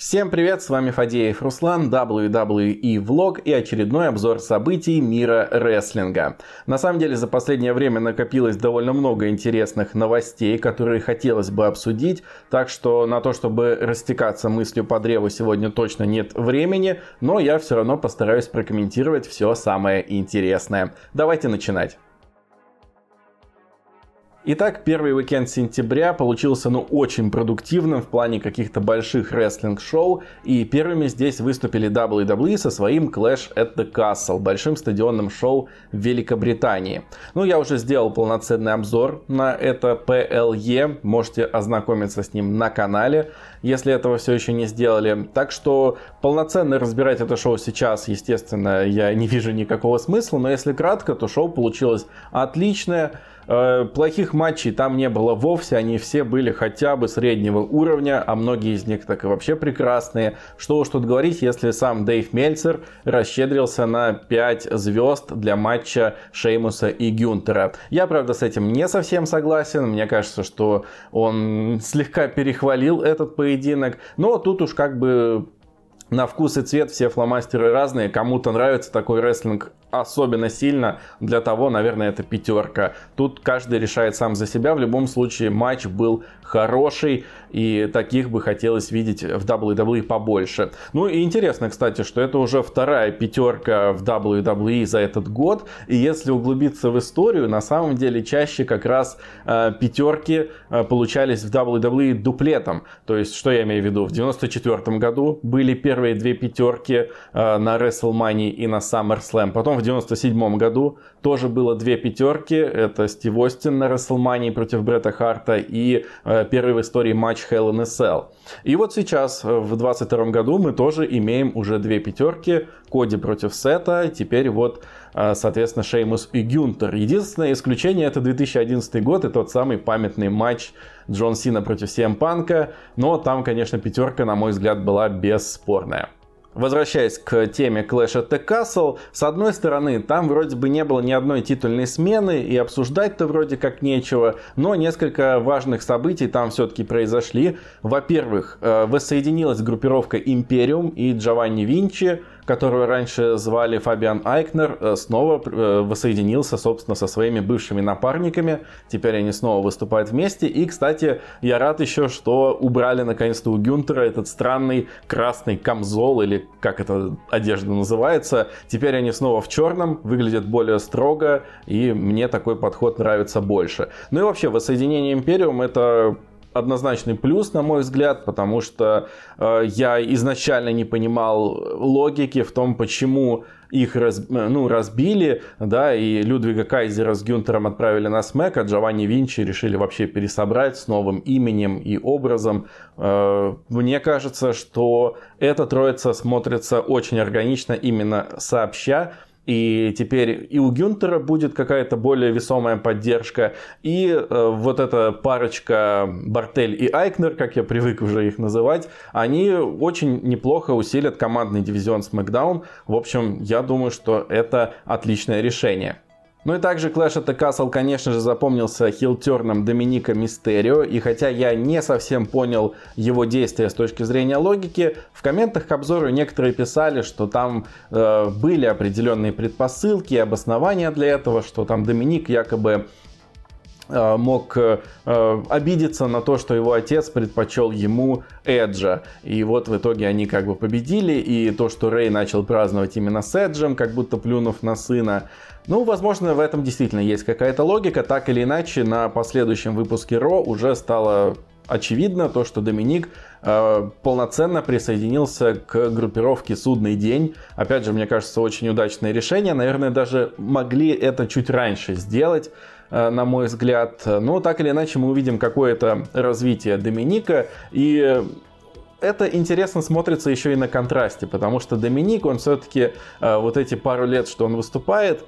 Всем привет, с вами Фадеев Руслан, WWE vlog и очередной обзор событий мира рестлинга. На самом деле за последнее время накопилось довольно много интересных новостей, которые хотелось бы обсудить, так что на то, чтобы растекаться мыслью по древу сегодня точно нет времени, но я все равно постараюсь прокомментировать все самое интересное. Давайте начинать. Итак, первый уикенд сентября получился ну очень продуктивным в плане каких-то больших рестлинг-шоу, и первыми здесь выступили WWE со своим Clash at the Castle, большим стадионным шоу в Великобритании. Ну, я уже сделал полноценный обзор на это PLE, можете ознакомиться с ним на канале, если этого все еще не сделали. Так что полноценно разбирать это шоу сейчас, естественно, я не вижу никакого смысла, но если кратко, то шоу получилось отличное, Э, плохих матчей там не было вовсе, они все были хотя бы среднего уровня, а многие из них так и вообще прекрасные. Что уж тут говорить, если сам Дэйв Мельцер расщедрился на 5 звезд для матча Шеймуса и Гюнтера. Я, правда, с этим не совсем согласен, мне кажется, что он слегка перехвалил этот поединок, но тут уж как бы на вкус и цвет все фломастеры разные. Кому-то нравится такой рестлинг особенно сильно. Для того, наверное, это пятерка. Тут каждый решает сам за себя. В любом случае, матч был хороший, и таких бы хотелось видеть в WWE побольше. Ну и интересно, кстати, что это уже вторая пятерка в WWE за этот год. И если углубиться в историю, на самом деле чаще как раз э, пятерки э, получались в WWE дуплетом. То есть, что я имею в виду? В 94 году были первые две пятерки э, на WrestleMania и на SummerSlam. Потом в 97 году. Тоже было две пятерки. Это Стив Остин на Расселмании против Бретта Харта и э, первый в истории матч Hell in a Cell. И вот сейчас, э, в 22 году, мы тоже имеем уже две пятерки. Коди против Сета. Теперь вот э, соответственно, Шеймус и Гюнтер. Единственное исключение это 2011 год и тот самый памятный матч Джон Сина против Сиэм Панка, но там, конечно, пятерка, на мой взгляд, была бесспорная. Возвращаясь к теме Clash at the Castle, с одной стороны, там вроде бы не было ни одной титульной смены, и обсуждать-то вроде как нечего, но несколько важных событий там все-таки произошли. Во-первых, э, воссоединилась группировка Imperium и Джованни Винчи, которого раньше звали Фабиан Айкнер, э, снова э, воссоединился, собственно, со своими бывшими напарниками. Теперь они снова выступают вместе. И, кстати, я рад еще, что убрали наконец-то у Гюнтера этот странный красный камзол, или как эта одежда называется. Теперь они снова в черном, выглядят более строго, и мне такой подход нравится больше. Ну и вообще, воссоединение Империум — это однозначный плюс, на мой взгляд, потому что э, я изначально не понимал логики в том, почему их раз, э, ну, разбили, да, и Людвига Кайзера с Гюнтером отправили на СМЭК, а Джованни Винчи решили вообще пересобрать с новым именем и образом. Э, мне кажется, что эта троица смотрится очень органично именно сообща, и теперь и у Гюнтера будет какая-то более весомая поддержка, и э, вот эта парочка Бартель и Айкнер, как я привык уже их называть, они очень неплохо усилят командный дивизион SmackDown. В общем, я думаю, что это отличное решение. Ну и также Clash at the Castle, конечно же, запомнился хилтерном Доминика Мистерио, и хотя я не совсем понял его действия с точки зрения логики, в комментах к обзору некоторые писали, что там э, были определенные предпосылки и обоснования для этого, что там Доминик якобы э, мог э, э, обидеться на то, что его отец предпочел ему Эджа. И вот в итоге они как бы победили, и то, что Рэй начал праздновать именно с Эджем, как будто плюнув на сына, ну, возможно, в этом действительно есть какая-то логика. Так или иначе, на последующем выпуске Ро уже стало очевидно то, что Доминик э, полноценно присоединился к группировке «Судный день». Опять же, мне кажется, очень удачное решение. Наверное, даже могли это чуть раньше сделать, э, на мой взгляд. Но так или иначе, мы увидим какое-то развитие Доминика. И это интересно смотрится еще и на контрасте, потому что Доминик, он все-таки э, вот эти пару лет, что он выступает,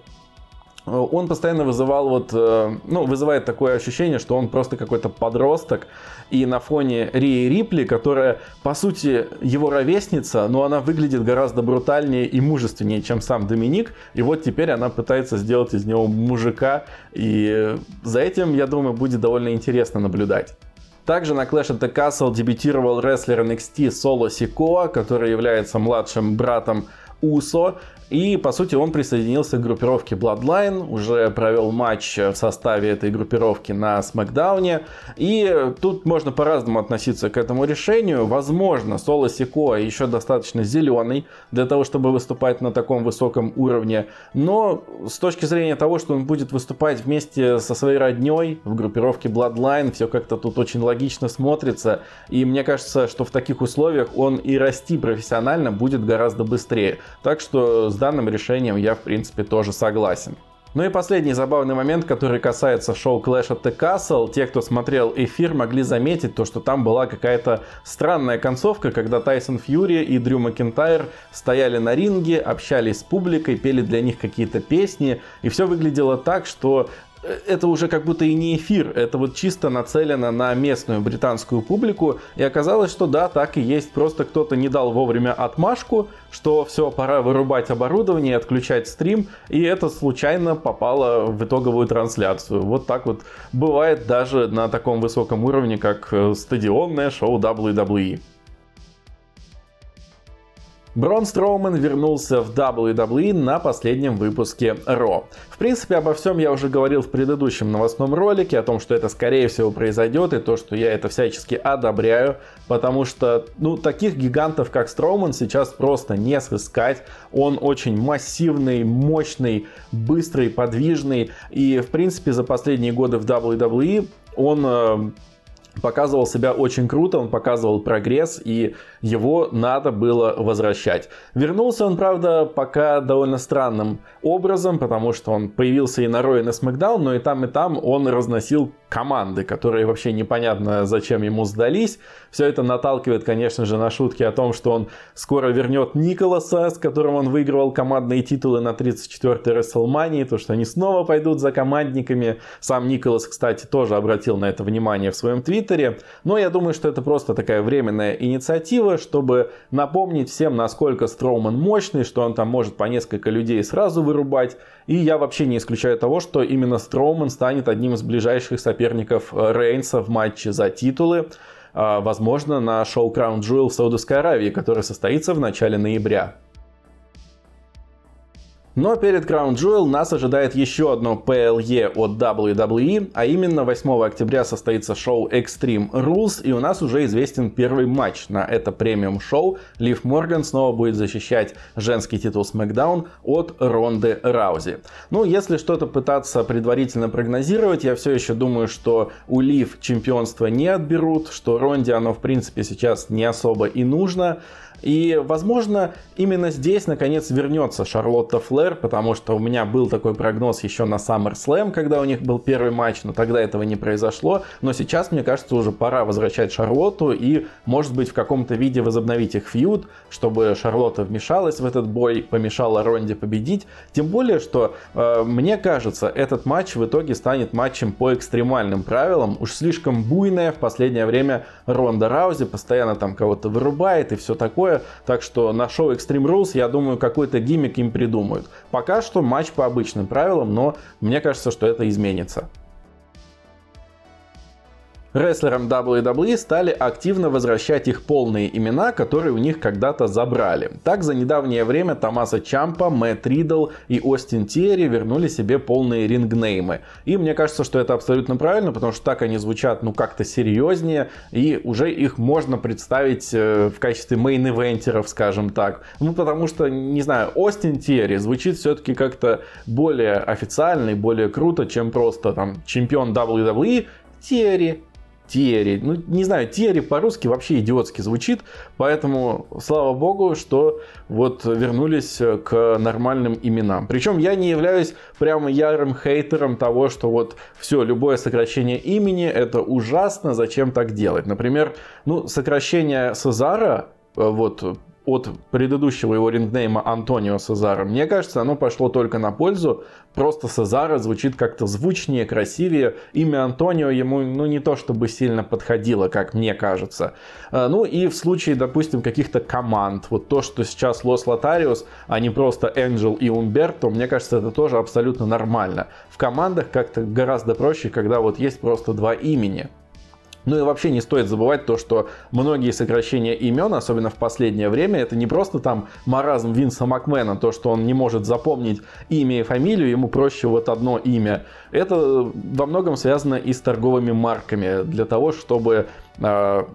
Э, он постоянно вызывал вот, э, ну, вызывает такое ощущение, что он просто какой-то подросток, и на фоне Ри Рипли, которая, по сути, его ровесница, но она выглядит гораздо брутальнее и мужественнее, чем сам Доминик, и вот теперь она пытается сделать из него мужика, и за этим, я думаю, будет довольно интересно наблюдать. Также на Clash at the Castle дебютировал рестлер NXT Соло Сикоа, который является младшим братом Усо, и, по сути, он присоединился к группировке Bloodline, уже провел матч в составе этой группировки на Смакдауне. И тут можно по-разному относиться к этому решению. Возможно, Соло Сикоа еще достаточно зеленый для того, чтобы выступать на таком высоком уровне. Но с точки зрения того, что он будет выступать вместе со своей родней в группировке Bloodline, все как-то тут очень логично смотрится. И мне кажется, что в таких условиях он и расти профессионально будет гораздо быстрее. Так что с данным решением я, в принципе, тоже согласен. Ну и последний забавный момент, который касается шоу Clash at the Castle. Те, кто смотрел эфир, могли заметить то, что там была какая-то странная концовка, когда Тайсон Фьюри и Дрю Макентайр стояли на ринге, общались с публикой, пели для них какие-то песни. И все выглядело так, что Э, это уже как будто и не эфир, это вот чисто нацелено на местную британскую публику, и оказалось, что да, так и есть, просто кто-то не дал вовремя отмашку, что все, пора вырубать оборудование, отключать стрим, и это случайно попало в итоговую трансляцию. Вот так вот бывает даже на таком высоком уровне, как э, стадионное шоу WWE. Брон Строуман вернулся в WWE на последнем выпуске Raw. В принципе, обо всем я уже говорил в предыдущем новостном ролике, о том, что это скорее всего произойдет, и то, что я это всячески одобряю, потому что, ну, таких гигантов, как Строуман, сейчас просто не сыскать. Он очень массивный, мощный, быстрый, подвижный, и, в принципе, за последние годы в WWE он э, показывал себя очень круто, он показывал прогресс, и его надо было возвращать. Вернулся он, правда, пока довольно странным образом, потому что он появился и на Рой, и на Смакдаун, но и там, и там он разносил команды, которые вообще непонятно зачем ему сдались. Все это наталкивает, конечно же, на шутки о том, что он скоро вернет Николаса, с которым он выигрывал командные титулы на 34-й Расселмании, то, что они снова пойдут за командниками. Сам Николас, кстати, тоже обратил на это внимание в своем твите, Твиттере. Но я думаю, что это просто такая временная инициатива, чтобы напомнить всем, насколько Строуман мощный, что он там может по несколько людей сразу вырубать. И я вообще не исключаю того, что именно Строуман станет одним из ближайших соперников э, Рейнса в матче за титулы а, возможно, на шоу Crown Jewel в Саудовской Аравии, которое состоится в начале ноября. Но перед Crown Jewel нас ожидает еще одно PLE от WWE, а именно 8 октября состоится шоу Extreme Rules, и у нас уже известен первый матч на это премиум-шоу. Лив Морган снова будет защищать женский титул SmackDown от Ронды Раузи. Ну, если что-то пытаться предварительно прогнозировать, я все еще думаю, что у Лив чемпионство не отберут, что Ронде оно, в принципе, сейчас не особо и нужно. И, возможно, именно здесь, наконец, вернется Шарлотта Флэр, потому что у меня был такой прогноз еще на SummerSlam, когда у них был первый матч, но тогда этого не произошло. Но сейчас, мне кажется, уже пора возвращать Шарлотту и, может быть, в каком-то виде возобновить их фьюд, чтобы Шарлотта вмешалась в этот бой, помешала Ронде победить. Тем более, что, э, мне кажется, этот матч в итоге станет матчем по экстремальным правилам. Уж слишком буйная в последнее время Ронда Раузи постоянно там кого-то вырубает и все такое такое. Так что на шоу Extreme Rules, я думаю, какой-то гиммик им придумают. Пока что матч по обычным правилам, но мне кажется, что это изменится. Рестлерам WWE стали активно возвращать их полные имена, которые у них когда-то забрали. Так, за недавнее время Томаса Чампа, Мэтт Ридл и Остин Терри вернули себе полные рингнеймы. И мне кажется, что это абсолютно правильно, потому что так они звучат, ну, как-то серьезнее, и уже их можно представить э, в качестве мейн-ивентеров, скажем так. Ну, потому что, не знаю, Остин Терри звучит все-таки как-то более официально и более круто, чем просто там чемпион WWE Терри, Тиери. Ну, не знаю, Тиери по-русски вообще идиотски звучит, поэтому слава богу, что вот вернулись э, к нормальным именам. Причем я не являюсь прямо ярым хейтером того, что вот все, любое сокращение имени это ужасно, зачем так делать. Например, ну, сокращение Сазара э, вот от предыдущего его рингнейма Антонио Сезара. Мне кажется, оно пошло только на пользу. Просто Сезара звучит как-то звучнее, красивее. Имя Антонио ему ну, не то чтобы сильно подходило, как мне кажется. А, ну и в случае, допустим, каких-то команд. Вот то, что сейчас Лос Лотариус, а не просто Энджел и Умберто, мне кажется, это тоже абсолютно нормально. В командах как-то гораздо проще, когда вот есть просто два имени. Ну и вообще не стоит забывать то, что многие сокращения имен, особенно в последнее время, это не просто там маразм Винса Макмена, то, что он не может запомнить имя и фамилию, ему проще вот одно имя. Это во многом связано и с торговыми марками, для того, чтобы а,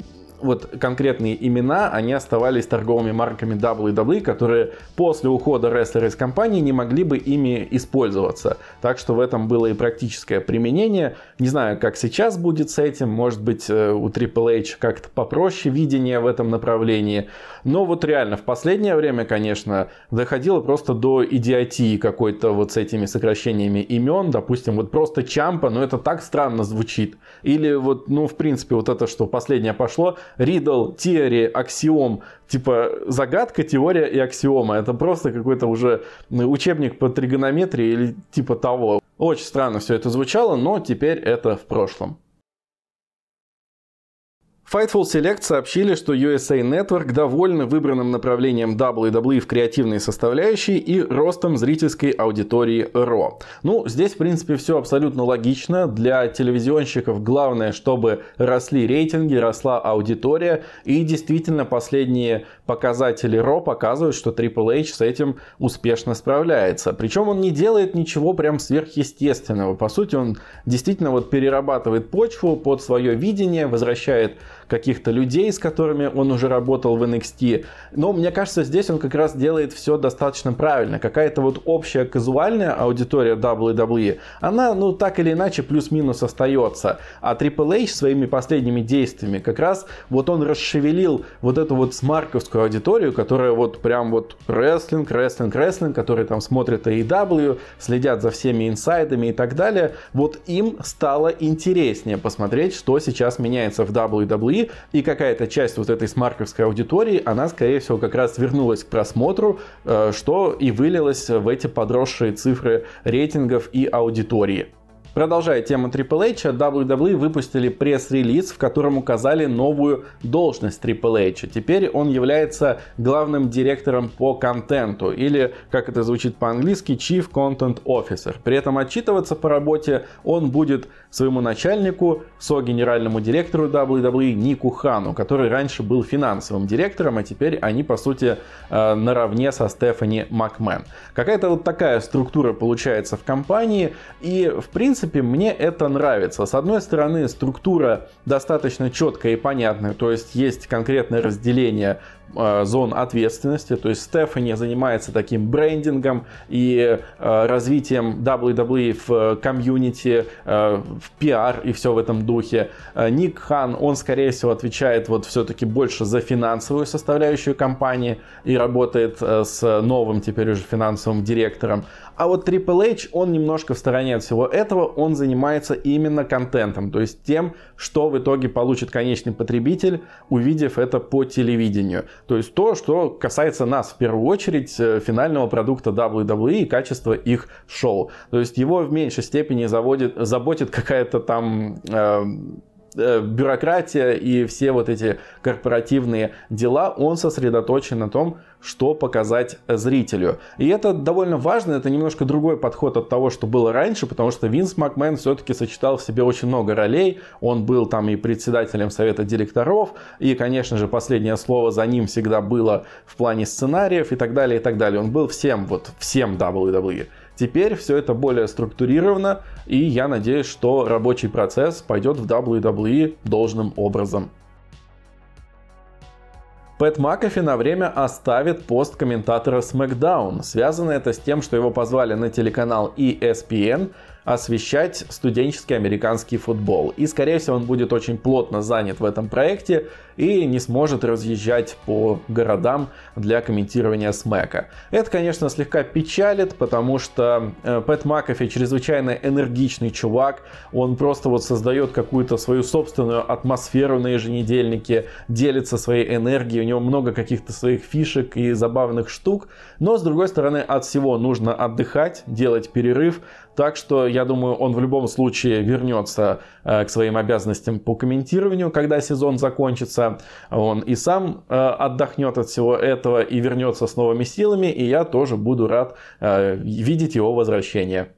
вот конкретные имена, они оставались торговыми марками WWE, которые после ухода рестлера из компании не могли бы ими использоваться. Так что в этом было и практическое применение. Не знаю, как сейчас будет с этим, может быть, э, у Triple H как-то попроще видение в этом направлении. Но вот реально, в последнее время, конечно, доходило просто до идиотии какой-то вот с этими сокращениями имен. Допустим, вот просто Чампа, но это так странно звучит. Или вот, ну, в принципе, вот это, что последнее пошло, Riddle, Theory, Axiom, типа загадка, теория и аксиома. Это просто какой-то уже ну, учебник по тригонометрии или типа того. Очень странно все это звучало, но теперь это в прошлом. Fightful Select сообщили, что USA Network довольны выбранным направлением WWE в креативной составляющей и ростом зрительской аудитории RAW. Ну, здесь, в принципе, все абсолютно логично. Для телевизионщиков главное, чтобы росли рейтинги, росла аудитория. И действительно, последние показатели RAW показывают, что Triple H с этим успешно справляется. Причем он не делает ничего прям сверхъестественного. По сути, он действительно вот перерабатывает почву под свое видение, возвращает каких-то людей, с которыми он уже работал в NXT. Но мне кажется, здесь он как раз делает все достаточно правильно. Какая-то вот общая казуальная аудитория WWE, она, ну, так или иначе, плюс-минус остается. А Triple H своими последними действиями как раз вот он расшевелил вот эту вот смарковскую аудиторию, которая вот прям вот рестлинг, рестлинг, рестлинг, который там смотрит AEW, следят за всеми инсайдами и так далее. Вот им стало интереснее посмотреть, что сейчас меняется в WWE пошли, и какая-то часть вот этой смарковской аудитории, она, скорее всего, как раз вернулась к просмотру, э, что и вылилось в эти подросшие цифры рейтингов и аудитории. Продолжая тему Triple H, WWE выпустили пресс-релиз, в котором указали новую должность Triple H. Теперь он является главным директором по контенту, или, как это звучит по-английски, Chief Content Officer. При этом отчитываться по работе он будет своему начальнику, со-генеральному директору WWE Нику Хану, который раньше был финансовым директором, а теперь они, по сути, э, наравне со Стефани Макмен. Какая-то вот такая структура получается в компании, и, в принципе, принципе, мне это нравится. С одной стороны, структура достаточно четкая и понятная, то есть есть конкретное разделение э, зон ответственности, то есть Стефани занимается таким брендингом и э, развитием WWE в э, комьюнити, э, в пиар и все в этом духе. Э, Ник Хан, он, скорее всего, отвечает вот все-таки больше за финансовую составляющую компании и работает э, с новым теперь уже финансовым директором. А вот Triple H, он немножко в стороне от всего этого, он занимается именно контентом, то есть тем, что в итоге получит конечный потребитель, увидев это по телевидению. То есть то, что касается нас в первую очередь, э, финального продукта WWE и качества их шоу. То есть его в меньшей степени заводит, заботит какая-то там... Э, Э, бюрократия и все вот эти корпоративные дела, он сосредоточен на том, что показать зрителю. И это довольно важно, это немножко другой подход от того, что было раньше, потому что Винс Макмен все-таки сочетал в себе очень много ролей, он был там и председателем совета директоров, и, конечно же, последнее слово за ним всегда было в плане сценариев и так далее, и так далее. Он был всем, вот всем WWE. Теперь все это более структурировано, и я надеюсь, что рабочий процесс пойдет в WWE должным образом. Пэт Макафи на время оставит пост комментатора SmackDown. Связано это с тем, что его позвали на телеканал ESPN, освещать студенческий американский футбол. И, скорее всего, он будет очень плотно занят в этом проекте и не сможет разъезжать по городам для комментирования СМЭКа. Это, конечно, слегка печалит, потому что э, Пэт Макафи чрезвычайно энергичный чувак, он просто вот создает какую-то свою собственную атмосферу на еженедельнике, делится своей энергией, у него много каких-то своих фишек и забавных штук, но, с другой стороны, от всего нужно отдыхать, делать перерыв, так что, я думаю, он в любом случае вернется э, к своим обязанностям по комментированию, когда сезон закончится. Он и сам э, отдохнет от всего этого и вернется с новыми силами. И я тоже буду рад э, видеть его возвращение.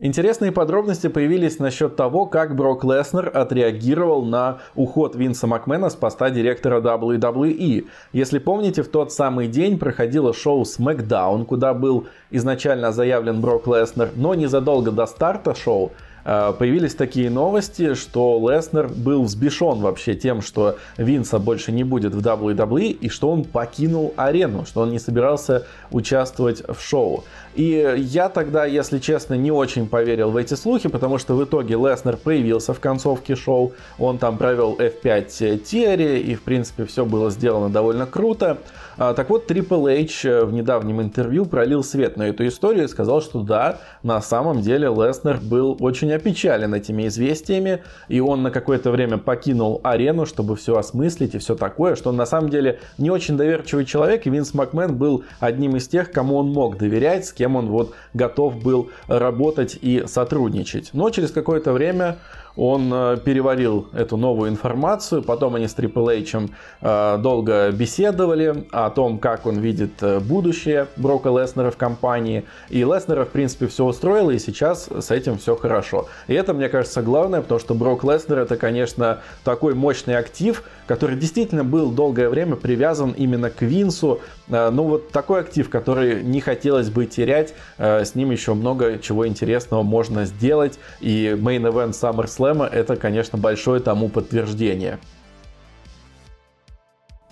Интересные подробности появились насчет того, как Брок Леснер отреагировал на уход Винса Макмена с поста директора WWE. Если помните, в тот самый день проходило шоу SmackDown, куда был изначально заявлен Брок Леснер, но незадолго до старта шоу Э, появились такие новости, что Леснер был взбешен вообще тем, что Винса больше не будет в WWE и что он покинул арену, что он не собирался участвовать в шоу. И я тогда, если честно, не очень поверил в эти слухи, потому что в итоге Леснер появился в концовке шоу, он там провел F5 Терри и, в принципе, все было сделано довольно круто. А, так вот, Triple H э, в недавнем интервью пролил свет на эту историю и сказал, что да, на самом деле Леснер был очень опечален этими известиями, и он на какое-то время покинул арену, чтобы все осмыслить и все такое, что он на самом деле не очень доверчивый человек, и Винс Макмен был одним из тех, кому он мог доверять, с кем он вот готов был работать и сотрудничать. Но через какое-то время он э, переварил эту новую информацию, потом они с Triple H э, долго беседовали о том, как он видит э, будущее Брока Леснера в компании, и Леснера, в принципе, все устроило, и сейчас с этим все хорошо. И это, мне кажется, главное, потому что Брок Леснер это, конечно, такой мощный актив, который действительно был долгое время привязан именно к Винсу. Э, ну вот такой актив, который не хотелось бы терять. Э, с ним еще много чего интересного можно сделать. И Main Event SummerSlam это, конечно, большое тому подтверждение.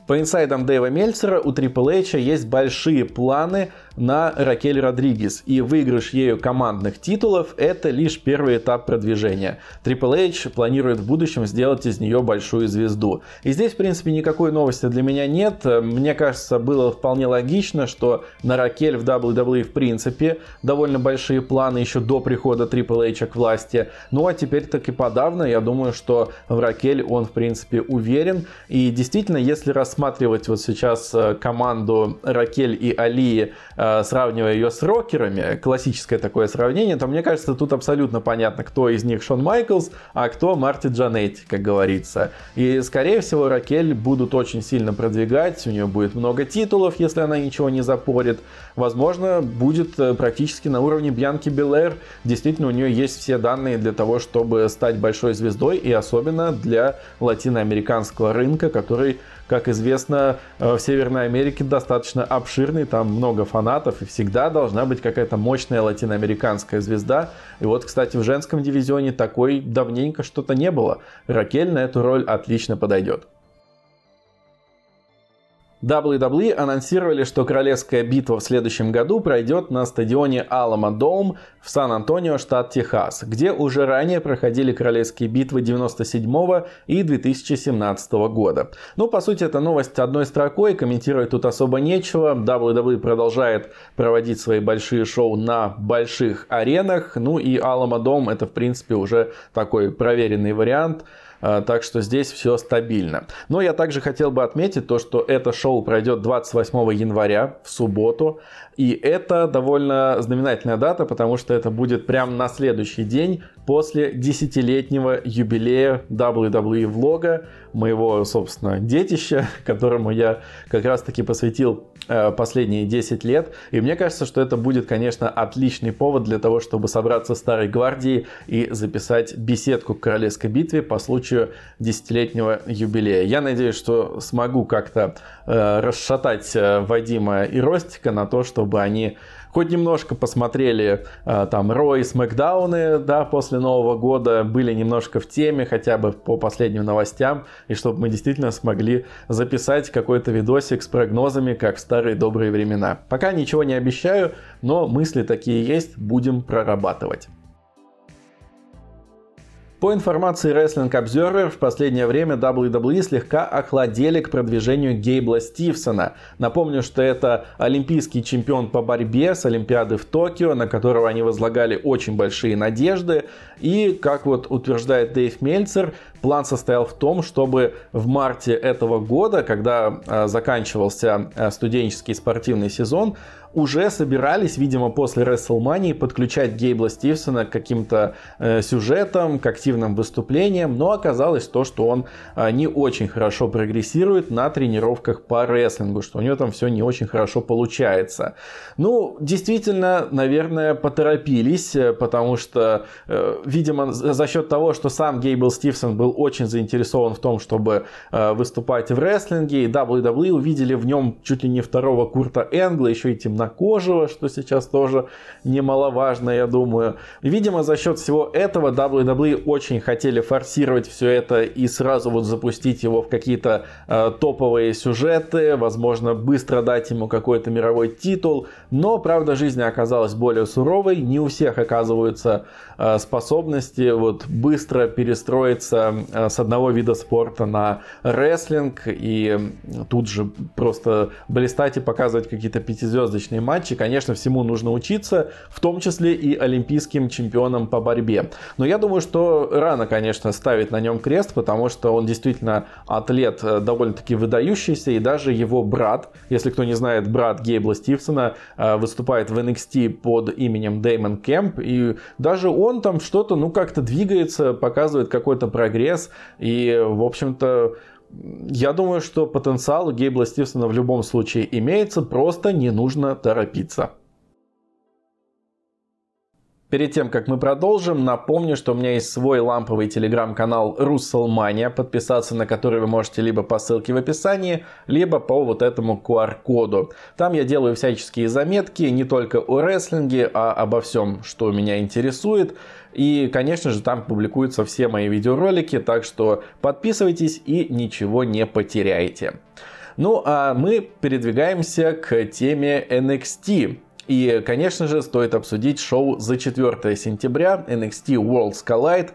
По инсайдам Дэйва Мельцера у Triple H есть большие планы на Ракель Родригес. И выигрыш ею командных титулов – это лишь первый этап продвижения. Triple H планирует в будущем сделать из нее большую звезду. И здесь, в принципе, никакой новости для меня нет. Мне кажется, было вполне логично, что на Ракель в WWE, в принципе, довольно большие планы еще до прихода Triple H к власти. Ну а теперь так и подавно, я думаю, что в Ракель он, в принципе, уверен. И действительно, если рассматривать вот сейчас э, команду Ракель и Алии э, Э, сравнивая ее с рокерами, классическое такое сравнение, то мне кажется, тут абсолютно понятно, кто из них Шон Майклс, а кто Марти Джанетти, как говорится. И, скорее всего, Ракель будут очень сильно продвигать, у нее будет много титулов, если она ничего не запорит. Возможно, будет э, практически на уровне Бьянки Белэр. Действительно, у нее есть все данные для того, чтобы стать большой звездой, и особенно для латиноамериканского рынка, который как известно, э, в Северной Америке достаточно обширный, там много фанатов, и всегда должна быть какая-то мощная латиноамериканская звезда. И вот, кстати, в женском дивизионе такой давненько что-то не было. Ракель на эту роль отлично подойдет. WWE анонсировали, что королевская битва в следующем году пройдет на стадионе Алама Доум в Сан-Антонио, штат Техас, где уже ранее проходили королевские битвы 97 и 2017 года. Ну, по сути, это новость одной строкой, комментировать тут особо нечего. WWE продолжает проводить свои большие шоу на больших аренах, ну и Алама Дом это, в принципе, уже такой проверенный вариант – а, так что здесь все стабильно. Но я также хотел бы отметить то, что это шоу пройдет 28 января в субботу. И это довольно знаменательная дата, потому что это будет прямо на следующий день после десятилетнего юбилея WWE влога, моего, собственно, детища, которому я как раз-таки посвятил э, последние 10 лет. И мне кажется, что это будет, конечно, отличный повод для того, чтобы собраться в Старой Гвардии и записать беседку к Королевской битве по случаю десятилетнего юбилея. Я надеюсь, что смогу как-то Э, расшатать э, Вадима и Ростика на то, чтобы они хоть немножко посмотрели э, там Ро и Смакдауны, да, после Нового года, были немножко в теме, хотя бы по последним новостям, и чтобы мы действительно смогли записать какой-то видосик с прогнозами, как в старые добрые времена. Пока ничего не обещаю, но мысли такие есть, будем прорабатывать. По информации Wrestling Observer, в последнее время WWE слегка охладели к продвижению Гейбла Стивсона. Напомню, что это олимпийский чемпион по борьбе с Олимпиады в Токио, на которого они возлагали очень большие надежды. И, как вот утверждает Дэйв Мельцер, план состоял в том, чтобы в марте этого года, когда э, заканчивался э, студенческий спортивный сезон, уже собирались, видимо, после WrestleMania подключать Гейбла Стивсона к каким-то э, сюжетам, к активным выступлениям, но оказалось то, что он э, не очень хорошо прогрессирует на тренировках по рестлингу, что у него там все не очень хорошо получается. Ну, действительно, наверное, поторопились, э, потому что, э, видимо, за счет того, что сам Гейбл Стивсон был очень заинтересован в том, чтобы э, выступать в рестлинге, и WWE увидели в нем чуть ли не второго Курта Энгла, еще и темно чернокожего, что сейчас тоже немаловажно, я думаю. Видимо, за счет всего этого WWE очень хотели форсировать все это и сразу вот запустить его в какие-то э, топовые сюжеты, возможно, быстро дать ему какой-то мировой титул, но правда жизнь оказалась более суровой, не у всех оказываются Э, способности вот быстро перестроиться э, с одного вида спорта на рестлинг и тут же просто блистать и показывать какие-то пятизвездочные матчи. Конечно, всему нужно учиться, в том числе и олимпийским чемпионам по борьбе. Но я думаю, что рано, конечно, ставить на нем крест, потому что он действительно атлет э, довольно-таки выдающийся, и даже его брат, если кто не знает, брат Гейбла Стивсона выступает в NXT под именем Дэймон Кэмп, и даже он он там что-то, ну, как-то двигается, показывает какой-то прогресс, и, в общем-то, я думаю, что потенциал у Гейбла Стивсона в любом случае имеется, просто не нужно торопиться. Перед тем, как мы продолжим, напомню, что у меня есть свой ламповый телеграм-канал Russelmania, подписаться на который вы можете либо по ссылке в описании, либо по вот этому QR-коду. Там я делаю всяческие заметки не только о рестлинге, а обо всем, что меня интересует. И, конечно же, там публикуются все мои видеоролики, так что подписывайтесь и ничего не потеряете. Ну а мы передвигаемся к теме NXT. И, конечно же, стоит обсудить шоу за 4 сентября NXT Worlds Collide,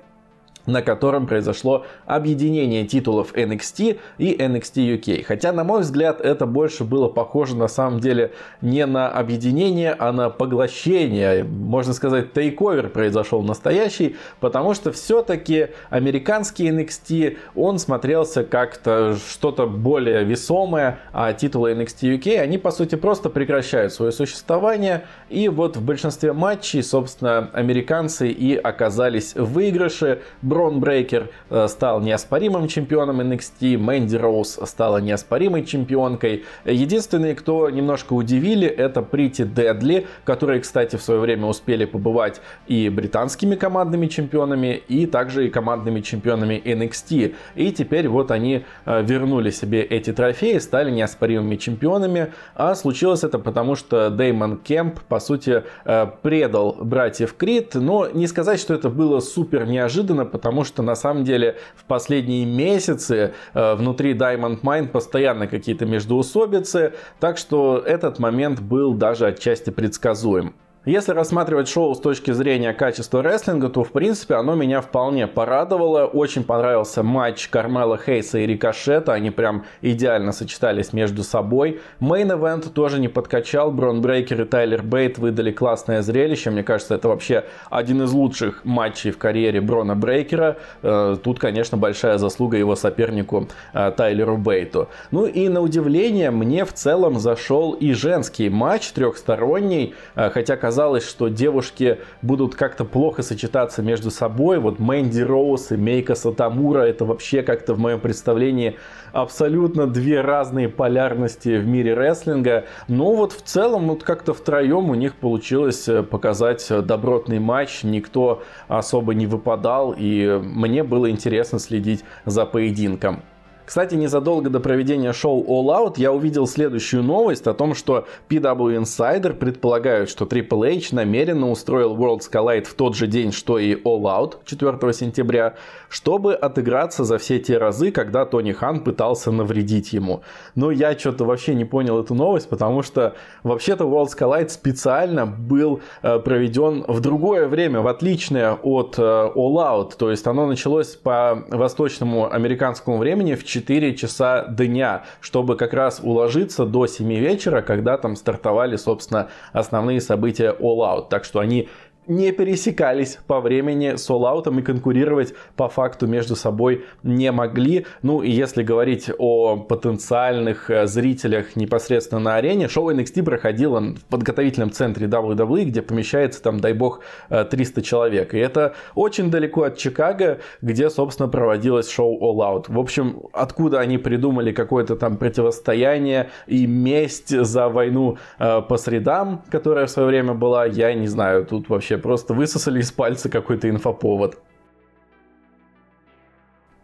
на котором произошло объединение титулов NXT и NXT UK. Хотя, на мой взгляд, это больше было похоже на самом деле не на объединение, а на поглощение. Можно сказать, тейковер произошел настоящий, потому что все-таки американский NXT, он смотрелся как-то что-то более весомое, а титулы NXT UK, они по сути просто прекращают свое существование, и вот в большинстве матчей, собственно, американцы и оказались в выигрыше, Брон Брейкер э, стал неоспоримым чемпионом NXT, Мэнди Роуз стала неоспоримой чемпионкой. Единственные, кто немножко удивили, это Прити Дедли, которые, кстати, в свое время успели побывать и британскими командными чемпионами, и также и командными чемпионами NXT. И теперь вот они э, вернули себе эти трофеи, стали неоспоримыми чемпионами. А случилось это потому, что Деймон Кемп, по сути, э, предал братьев Крид, но не сказать, что это было супер неожиданно, потому что на самом деле в последние месяцы э, внутри Diamond Mine постоянно какие-то междуусобицы, так что этот момент был даже отчасти предсказуем. Если рассматривать шоу с точки зрения качества рестлинга, то в принципе оно меня вполне порадовало. Очень понравился матч Кармела Хейса и Рикошета, они прям идеально сочетались между собой. Мейн-эвент тоже не подкачал, Брон Брейкер и Тайлер Бейт выдали классное зрелище. Мне кажется, это вообще один из лучших матчей в карьере Брона Брейкера. Э, тут, конечно, большая заслуга его сопернику э, Тайлеру Бейту. Ну и на удивление, мне в целом зашел и женский матч трехсторонний, э, хотя казалось казалось, что девушки будут как-то плохо сочетаться между собой. Вот Мэнди Роуз и Мейка Сатамура это вообще как-то в моем представлении абсолютно две разные полярности в мире рестлинга. Но вот в целом вот как-то втроем у них получилось э, показать добротный матч. Никто особо не выпадал и мне было интересно следить за поединком. Кстати, незадолго до проведения шоу All Out я увидел следующую новость о том, что PW Insider предполагают, что Triple H намеренно устроил World's Collide в тот же день, что и All Out 4 сентября, чтобы отыграться за все те разы, когда Тони Хан пытался навредить ему. Но я что-то вообще не понял эту новость, потому что вообще-то World's Collide специально был э, проведен в другое время, в отличное от э, All Out. То есть оно началось по восточному американскому времени в 4 часа дня, чтобы как раз уложиться до 7 вечера, когда там стартовали, собственно, основные события All Out. Так что они не пересекались по времени с All Out и конкурировать по факту между собой не могли. Ну и если говорить о потенциальных э, зрителях непосредственно на арене, шоу NXT проходило в подготовительном центре WWE, где помещается там, дай бог, 300 э, человек. И это очень далеко от Чикаго, где, собственно, проводилось шоу All Out. В общем, откуда они придумали какое-то там противостояние и месть за войну э, по средам, которая в свое время была, я не знаю, тут вообще вообще просто высосали из пальца какой-то инфоповод.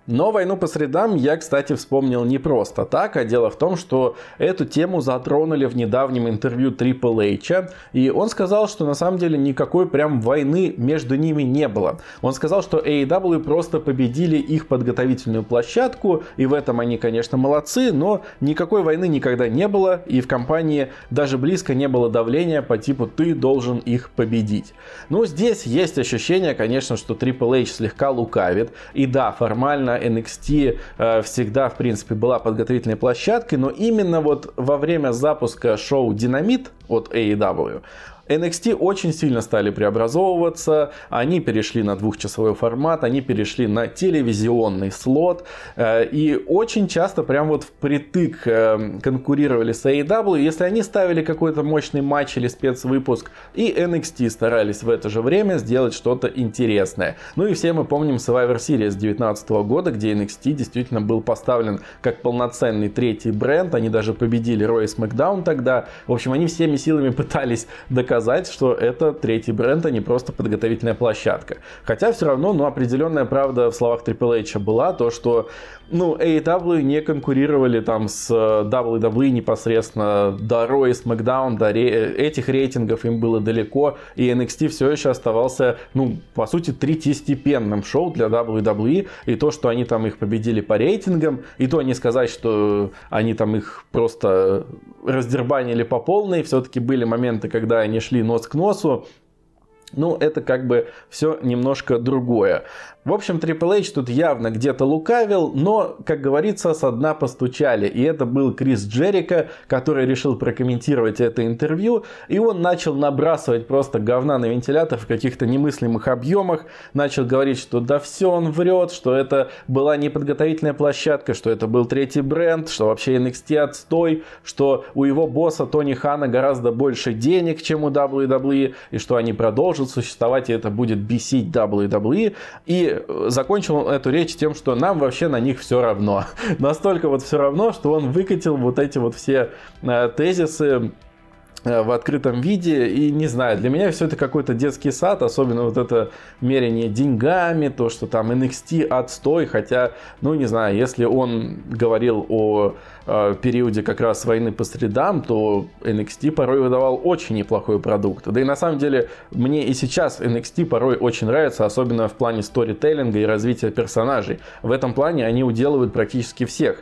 Но «Войну по средам» я, кстати, вспомнил не просто так, а дело в том, что эту тему затронули в недавнем интервью Triple H, и он сказал, что на самом деле никакой прям войны между ними не было. Он сказал, что AEW просто победили их подготовительную площадку, и в этом они, конечно, молодцы, но никакой войны никогда не было, и в компании даже близко не было давления по типу «ты должен их победить». Но ну, здесь есть ощущение, конечно, что Triple H слегка лукавит, и да, формально NXT э, всегда, в принципе, была подготовительной площадкой, но именно вот во время запуска шоу «Динамит» от AEW NXT очень сильно стали преобразовываться, они перешли на двухчасовой формат, они перешли на телевизионный слот, э, и очень часто прям вот впритык э, конкурировали с AEW, если они ставили какой-то мощный матч или спецвыпуск, и NXT старались в это же время сделать что-то интересное. Ну и все мы помним Survivor Series 2019 года, где NXT действительно был поставлен как полноценный третий бренд, они даже победили Roy SmackDown тогда, в общем, они всеми силами пытались доказать доказать, что это третий бренд, а не просто подготовительная площадка. Хотя все равно, ну, определенная правда в словах Triple H была, то, что, ну, AEW не конкурировали там с э, WWE непосредственно, до Raw и SmackDown, до ре... Э, этих рейтингов им было далеко, и NXT все еще оставался, ну, по сути, третьестепенным шоу для WWE, и то, что они там их победили по рейтингам, и то не сказать, что они там их просто раздербанили по полной. Все-таки были моменты, когда они шли нос к носу. Ну, это как бы все немножко другое. В общем, Triple H тут явно где-то лукавил, но, как говорится, со дна постучали. И это был Крис Джерика, который решил прокомментировать это интервью. И он начал набрасывать просто говна на вентилятор в каких-то немыслимых объемах. Начал говорить, что да все он врет, что это была не подготовительная площадка, что это был третий бренд, что вообще NXT отстой, что у его босса Тони Хана гораздо больше денег, чем у WWE, и что они продолжат может существовать, и это будет бесить WWE. И э, закончил он эту речь тем, что нам вообще на них все равно. Настолько вот все равно, что он выкатил вот эти вот все э, тезисы Э, в открытом виде. И не знаю, для меня все это какой-то детский сад, особенно вот это мерение деньгами, то, что там NXT отстой, хотя, ну не знаю, если он говорил о э, периоде как раз войны по средам, то NXT порой выдавал очень неплохой продукт. Да и на самом деле мне и сейчас NXT порой очень нравится, особенно в плане сторителлинга и развития персонажей. В этом плане они уделывают практически всех.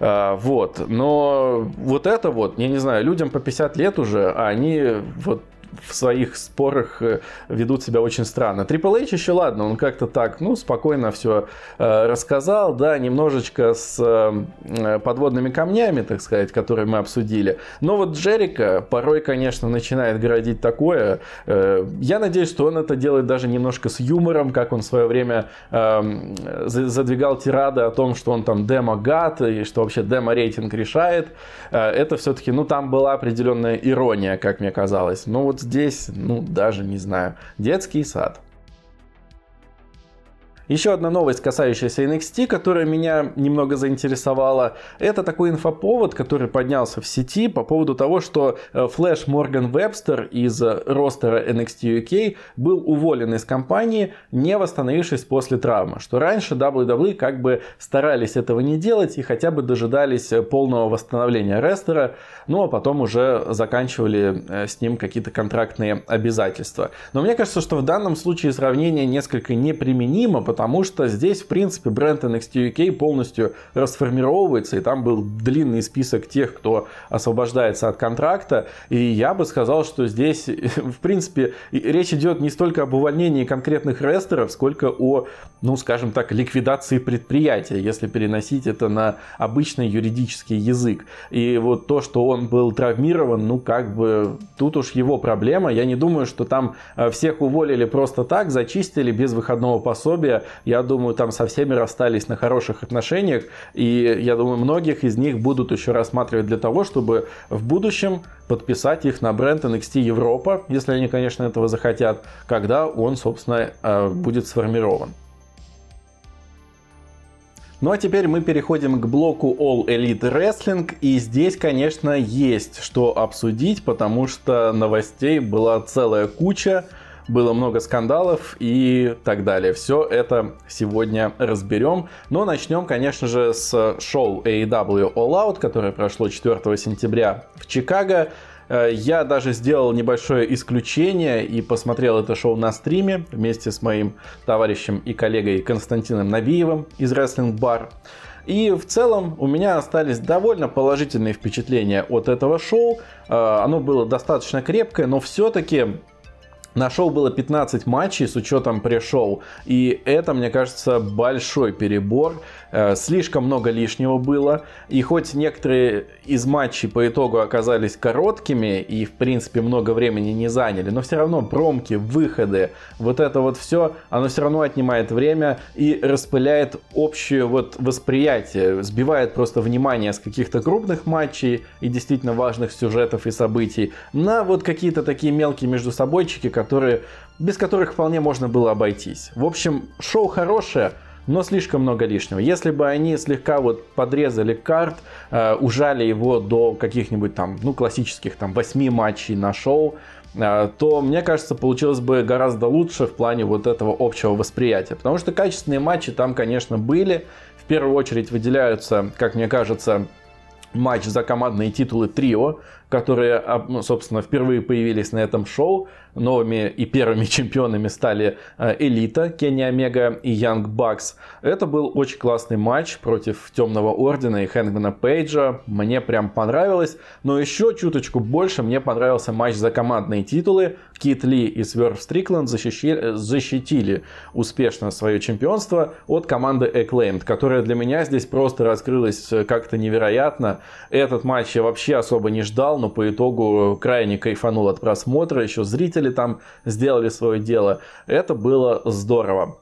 А, вот, но вот это вот, я не знаю, людям по 50 лет уже, а они вот в своих спорах э, ведут себя очень странно. Triple H еще ладно, он как-то так, ну, спокойно все э, рассказал, да, немножечко с э, подводными камнями, так сказать, которые мы обсудили. Но вот Джерика порой, конечно, начинает городить такое. Я надеюсь, что он это делает даже немножко с юмором, как он в свое время задвигал тирады о том, что он там демо-гад и что вообще демо-рейтинг решает. Это все-таки, ну, там была определенная ирония, как мне казалось. Ну, вот вот здесь, ну, даже не знаю, детский сад. Еще одна новость, касающаяся NXT, которая меня немного заинтересовала, это такой инфоповод, который поднялся в сети по поводу того, что э, Флэш Морган Вебстер из э, ростера NXT UK был уволен из компании, не восстановившись после травмы. Что раньше WWE как бы старались этого не делать и хотя бы дожидались э, полного восстановления рестера, ну а потом уже заканчивали с ним какие-то контрактные обязательства. Но мне кажется, что в данном случае сравнение несколько неприменимо, потому потому что здесь, в принципе, бренд NXT UK полностью расформировывается, и там был длинный список тех, кто освобождается от контракта, и я бы сказал, что здесь, в принципе, речь идет не столько об увольнении конкретных рестеров, сколько о, ну, скажем так, ликвидации предприятия, если переносить это на обычный юридический язык. И вот то, что он был травмирован, ну, как бы, тут уж его проблема. Я не думаю, что там э, всех уволили просто так, зачистили без выходного пособия я думаю, там со всеми расстались на хороших отношениях, и я думаю, многих из них будут еще рассматривать для того, чтобы в будущем подписать их на бренд NXT Европа, если они, конечно, этого захотят, когда он, собственно, э, будет сформирован. Ну а теперь мы переходим к блоку All Elite Wrestling, и здесь, конечно, есть что обсудить, потому что новостей была целая куча, было много скандалов и так далее. Все это сегодня разберем. Но начнем, конечно же, с шоу AEW All Out, которое прошло 4 сентября в Чикаго. Э, я даже сделал небольшое исключение и посмотрел это шоу на стриме вместе с моим товарищем и коллегой Константином Набиевым из Wrestling Bar. И в целом у меня остались довольно положительные впечатления от этого шоу. Э, оно было достаточно крепкое, но все-таки Нашел было 15 матчей с учетом пришел И это, мне кажется, большой перебор. Э, слишком много лишнего было. И хоть некоторые из матчей по итогу оказались короткими и, в принципе, много времени не заняли, но все равно промки, выходы, вот это вот все, оно все равно отнимает время и распыляет общее вот восприятие, сбивает просто внимание с каких-то крупных матчей и действительно важных сюжетов и событий на вот какие-то такие мелкие между собойчики, как которые, без которых вполне можно было обойтись. В общем, шоу хорошее, но слишком много лишнего. Если бы они слегка вот подрезали карт, э, ужали его до каких-нибудь там, ну, классических там 8 матчей на шоу, э, то, мне кажется, получилось бы гораздо лучше в плане вот этого общего восприятия. Потому что качественные матчи там, конечно, были. В первую очередь выделяются, как мне кажется, матч за командные титулы трио, которые, а, ну, собственно, впервые появились на этом шоу новыми и первыми чемпионами стали э, Элита, Кенни Омега и Янг Бакс. Это был очень классный матч против Темного Ордена и Хэнгмана Пейджа. Мне прям понравилось. Но еще чуточку больше мне понравился матч за командные титулы. Кит Ли и Сверф Стрикланд защищи... Э, защитили успешно свое чемпионство от команды Acclaimed, которая для меня здесь просто раскрылась э, как-то невероятно. Этот матч я вообще особо не ждал, но по итогу крайне кайфанул от просмотра. Еще зрители зрители там сделали свое дело. Это было здорово.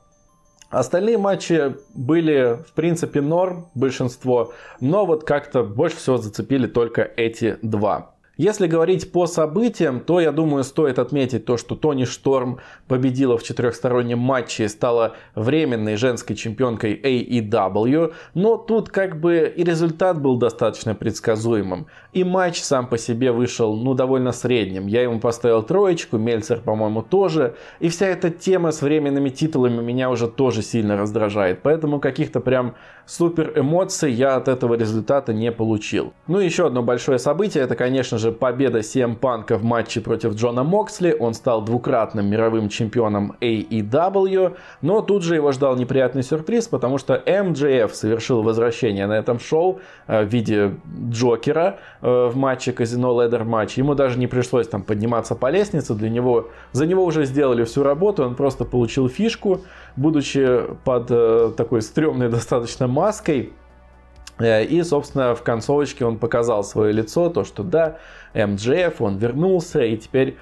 Остальные матчи были, в принципе, норм, большинство, но вот как-то больше всего зацепили только эти два. Если говорить по событиям, то, я думаю, стоит отметить то, что Тони Шторм победила в четырехстороннем матче и стала временной женской чемпионкой AEW, но тут как бы и результат был достаточно предсказуемым. И матч сам по себе вышел, ну, довольно средним. Я ему поставил троечку, Мельцер, по-моему, тоже. И вся эта тема с временными титулами меня уже тоже сильно раздражает, поэтому каких-то прям супер эмоций я от этого результата не получил. Ну и еще одно большое событие, это, конечно же, же победа CM Панка в матче против Джона Моксли, он стал двукратным мировым чемпионом AEW, но тут же его ждал неприятный сюрприз, потому что MJF совершил возвращение на этом шоу э, в виде Джокера э, в матче казино Ледер матч. Ему даже не пришлось там подниматься по лестнице, для него, за него уже сделали всю работу, он просто получил фишку, будучи под э, такой стрёмной достаточно маской, Э, и, собственно, в концовочке он показал свое лицо, то, что да, МДФ, он вернулся и теперь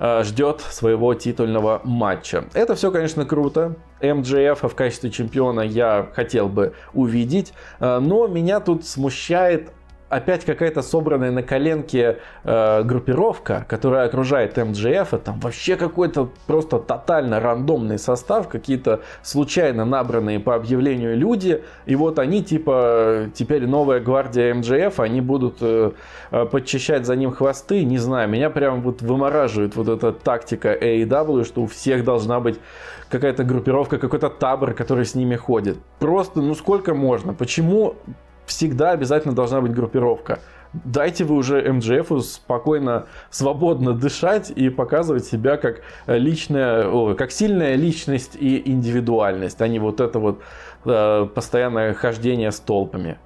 э, ждет своего титульного матча. Это все, конечно, круто. МДФ а в качестве чемпиона я хотел бы увидеть, э, но меня тут смущает опять какая-то собранная на коленке э, группировка, которая окружает МДЖФ, и там вообще какой-то просто тотально рандомный состав, какие-то случайно набранные по объявлению люди, и вот они типа теперь новая гвардия МДЖФ, они будут э, э, подчищать за ним хвосты, не знаю, меня прям вот вымораживает вот эта тактика AEW, что у всех должна быть какая-то группировка, какой-то табор, который с ними ходит. Просто, ну сколько можно? Почему всегда обязательно должна быть группировка. Дайте вы уже МДФу спокойно, свободно дышать и показывать себя как э, личная, как сильная личность и индивидуальность, а не вот это вот э, постоянное хождение с толпами.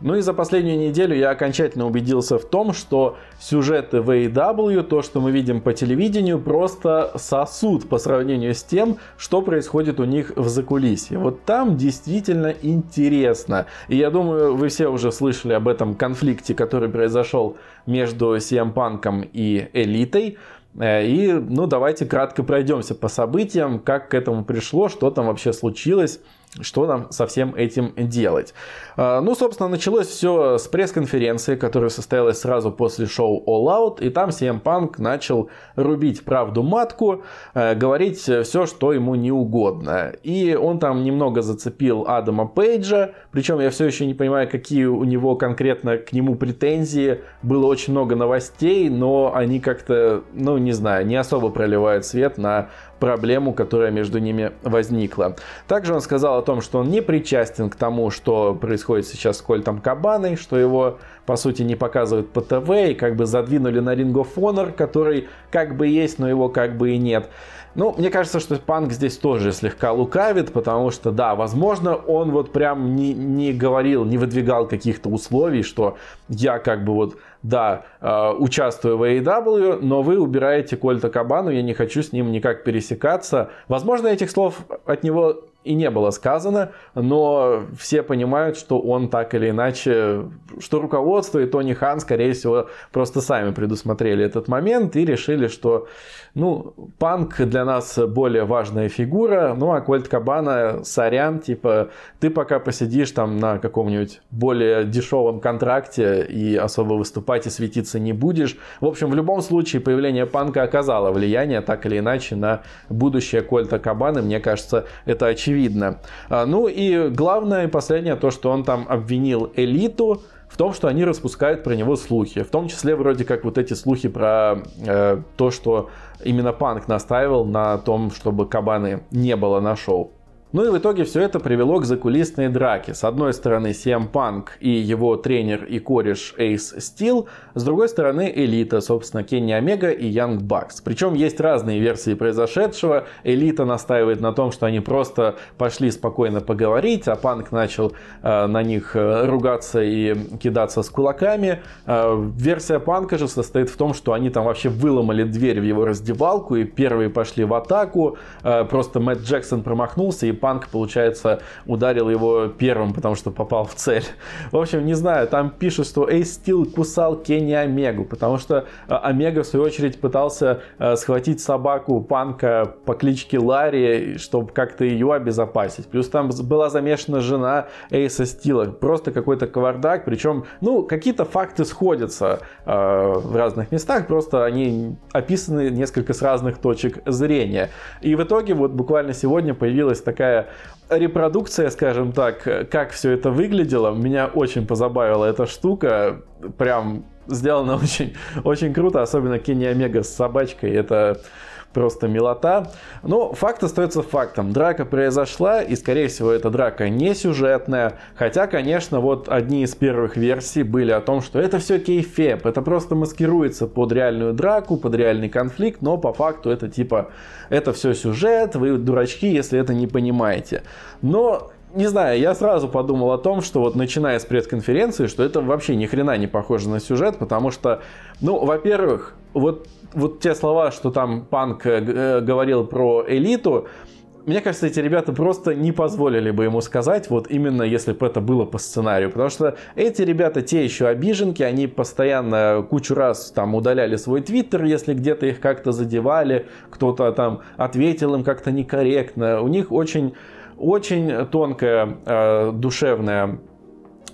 Ну и за последнюю неделю я окончательно убедился в том, что сюжеты VW, e, то, что мы видим по телевидению, просто сосуд по сравнению с тем, что происходит у них в закулисье. Вот там действительно интересно. И я думаю, вы все уже слышали об этом конфликте, который произошел между CM Punk и Элитой. Э, и, ну, давайте кратко пройдемся по событиям, как к этому пришло, что там вообще случилось что нам со всем этим делать. А, ну, собственно, началось все с пресс-конференции, которая состоялась сразу после шоу All Out, и там CM Punk начал рубить правду матку, э, говорить все, что ему не угодно. И он там немного зацепил Адама Пейджа, причем я все еще не понимаю, какие у него конкретно к нему претензии. Было очень много новостей, но они как-то, ну, не знаю, не особо проливают свет на проблему, которая между ними возникла. Также он сказал о том, что он не причастен к тому, что происходит сейчас с Кольтом Кабаной, что его, по сути, не показывают по ТВ и как бы задвинули на Ring of Honor, который как бы есть, но его как бы и нет. Ну, мне кажется, что Панк здесь тоже слегка лукавит, потому что, да, возможно, он вот прям не, не говорил, не выдвигал каких-то условий, что я как бы вот да, э, участвую в AEW, но вы убираете Кольта Кабану, я не хочу с ним никак пересекаться. Возможно, этих слов от него и не было сказано, но все понимают, что он так или иначе, что руководство и Тони Хан, скорее всего, просто сами предусмотрели этот момент и решили, что, ну, Панк для нас более важная фигура, ну, а Кольт Кабана, сорян, типа, ты пока посидишь там на каком-нибудь более дешевом контракте и особо выступать и светиться не будешь. В общем, в любом случае, появление Панка оказало влияние так или иначе на будущее Кольта Кабана, мне кажется, это очевидно очевидно. А, ну и главное и последнее, то, что он там обвинил элиту в том, что они распускают про него слухи. В том числе вроде как вот эти слухи про э, то, что именно Панк настаивал на том, чтобы кабаны не было на шоу. Ну и в итоге все это привело к закулисной драке. С одной стороны CM Punk и его тренер и кореш Эйс Стил, с другой стороны Элита, собственно, Кенни Омега и Янг Бакс. Причем есть разные версии произошедшего. Элита настаивает на том, что они просто пошли спокойно поговорить, а Панк начал э, на них э, ругаться и кидаться с кулаками. Э, версия Панка же состоит в том, что они там вообще выломали дверь в его раздевалку и первые пошли в атаку. Э, просто Мэтт Джексон промахнулся и Панк, получается, ударил его первым, потому что попал в цель. В общем, не знаю, там пишут, что Эйс Стил кусал Кенни Омегу, потому что э, Омега, в свою очередь, пытался э, схватить собаку Панка по кличке Ларри, чтобы как-то ее обезопасить. Плюс там была замешана жена Эйса Стила. Просто какой-то кавардак, причем, ну, какие-то факты сходятся э, в разных местах, просто они описаны несколько с разных точек зрения. И в итоге вот буквально сегодня появилась такая такая репродукция, скажем так, как все это выглядело, меня очень позабавила эта штука. Прям сделано очень, очень круто, особенно Кенни Омега с собачкой. Это Просто милота. Но факт остается фактом. Драка произошла, и, скорее всего, эта драка не сюжетная. Хотя, конечно, вот одни из первых версий были о том, что это все кейфеп, это просто маскируется под реальную драку, под реальный конфликт, но по факту это типа, это все сюжет, вы дурачки, если это не понимаете. Но не знаю, я сразу подумал о том, что вот начиная с пресс-конференции, что это вообще ни хрена не похоже на сюжет, потому что, ну, во-первых, вот вот те слова, что там Панк э, э, говорил про элиту, мне кажется, эти ребята просто не позволили бы ему сказать, вот именно если бы это было по сценарию. Потому что эти ребята те еще обиженки, они постоянно кучу раз там удаляли свой твиттер, если где-то их как-то задевали, кто-то там ответил им как-то некорректно. У них очень, очень тонкая э, душевная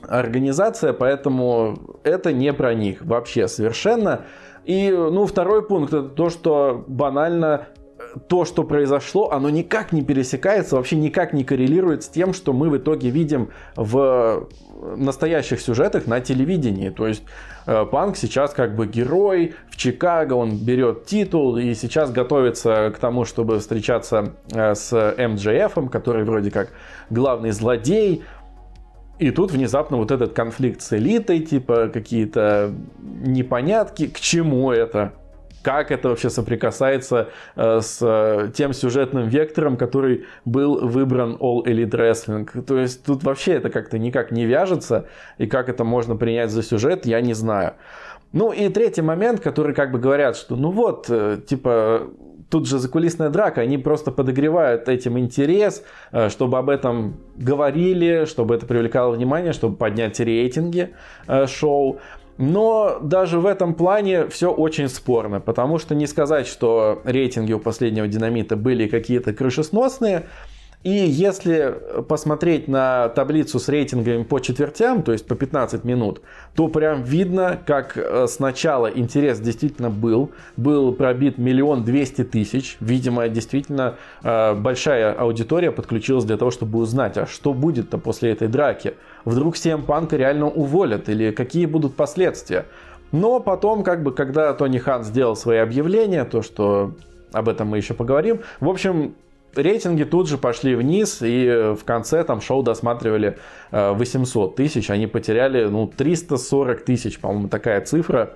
организация, поэтому это не про них вообще совершенно. И, ну, второй пункт, это то, что банально э, то, что произошло, оно никак не пересекается, вообще никак не коррелирует с тем, что мы в итоге видим в э, настоящих сюжетах на телевидении. То есть э, Панк сейчас как бы герой, в Чикаго он берет титул и сейчас готовится к тому, чтобы встречаться с МДФ, который вроде как главный злодей, и тут внезапно вот этот конфликт с элитой, типа какие-то непонятки, к чему это? Как это вообще соприкасается э, с э, тем сюжетным вектором, который был выбран All Elite Wrestling? То есть тут вообще это как-то никак не вяжется, и как это можно принять за сюжет, я не знаю. Ну и третий момент, который как бы говорят, что ну вот, э, типа, тут же закулисная драка, они просто подогревают этим интерес, э, чтобы об этом говорили, чтобы это привлекало внимание, чтобы поднять рейтинги э, шоу. Но даже в этом плане все очень спорно, потому что не сказать, что рейтинги у последнего динамита были какие-то крышесносные, и если э, посмотреть на таблицу с рейтингами по четвертям, то есть по 15 минут, то прям видно, как э, сначала интерес действительно был. Был пробит миллион двести тысяч. Видимо, действительно э, большая аудитория подключилась для того, чтобы узнать, а что будет-то после этой драки. Вдруг CM Punk эм реально уволят или какие будут последствия. Но потом, как бы, когда Тони Хан сделал свои объявления, то, что об этом мы еще поговорим. В общем, рейтинги тут же пошли вниз, и э, в конце там шоу досматривали 800 э, тысяч, они потеряли, ну, 340 тысяч, по-моему, такая цифра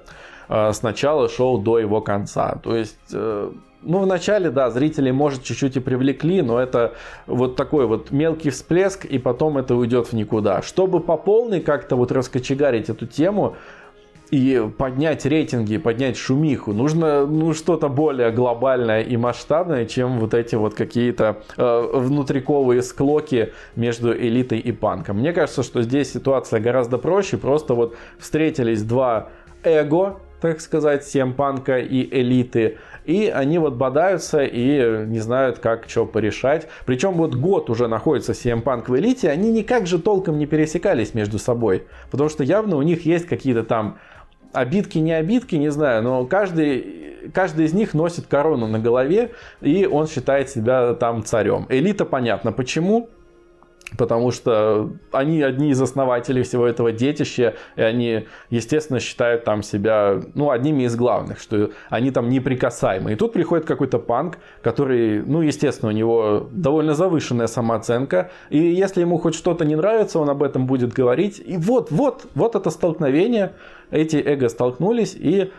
э, с начала шоу до его конца. То есть ну, вначале, да, зрителей, может, чуть-чуть и привлекли, но это вот такой вот мелкий всплеск, и потом это уйдет в никуда. Чтобы по полной как-то вот раскочегарить эту тему, и поднять рейтинги, поднять шумиху. Нужно ну, что-то более глобальное и масштабное, чем вот эти вот какие-то э, внутриковые склоки между элитой и панком. Мне кажется, что здесь ситуация гораздо проще. Просто вот встретились два эго, так сказать, семпанка и элиты. И они вот бодаются и не знают, как что порешать. Причем вот год уже находится семпанк в элите, они никак же толком не пересекались между собой. Потому что явно у них есть какие-то там обидки не обидки, не знаю, но каждый, каждый из них носит корону на голове, и он считает себя там царем. Элита понятно почему, Потому что они одни из основателей всего этого детища, и они, естественно, считают там себя, ну, одними из главных, что они там неприкасаемы. И тут приходит какой-то панк, который, ну, естественно, у него довольно завышенная самооценка, и если ему хоть что-то не нравится, он об этом будет говорить. И вот, вот, вот это столкновение, эти эго столкнулись, и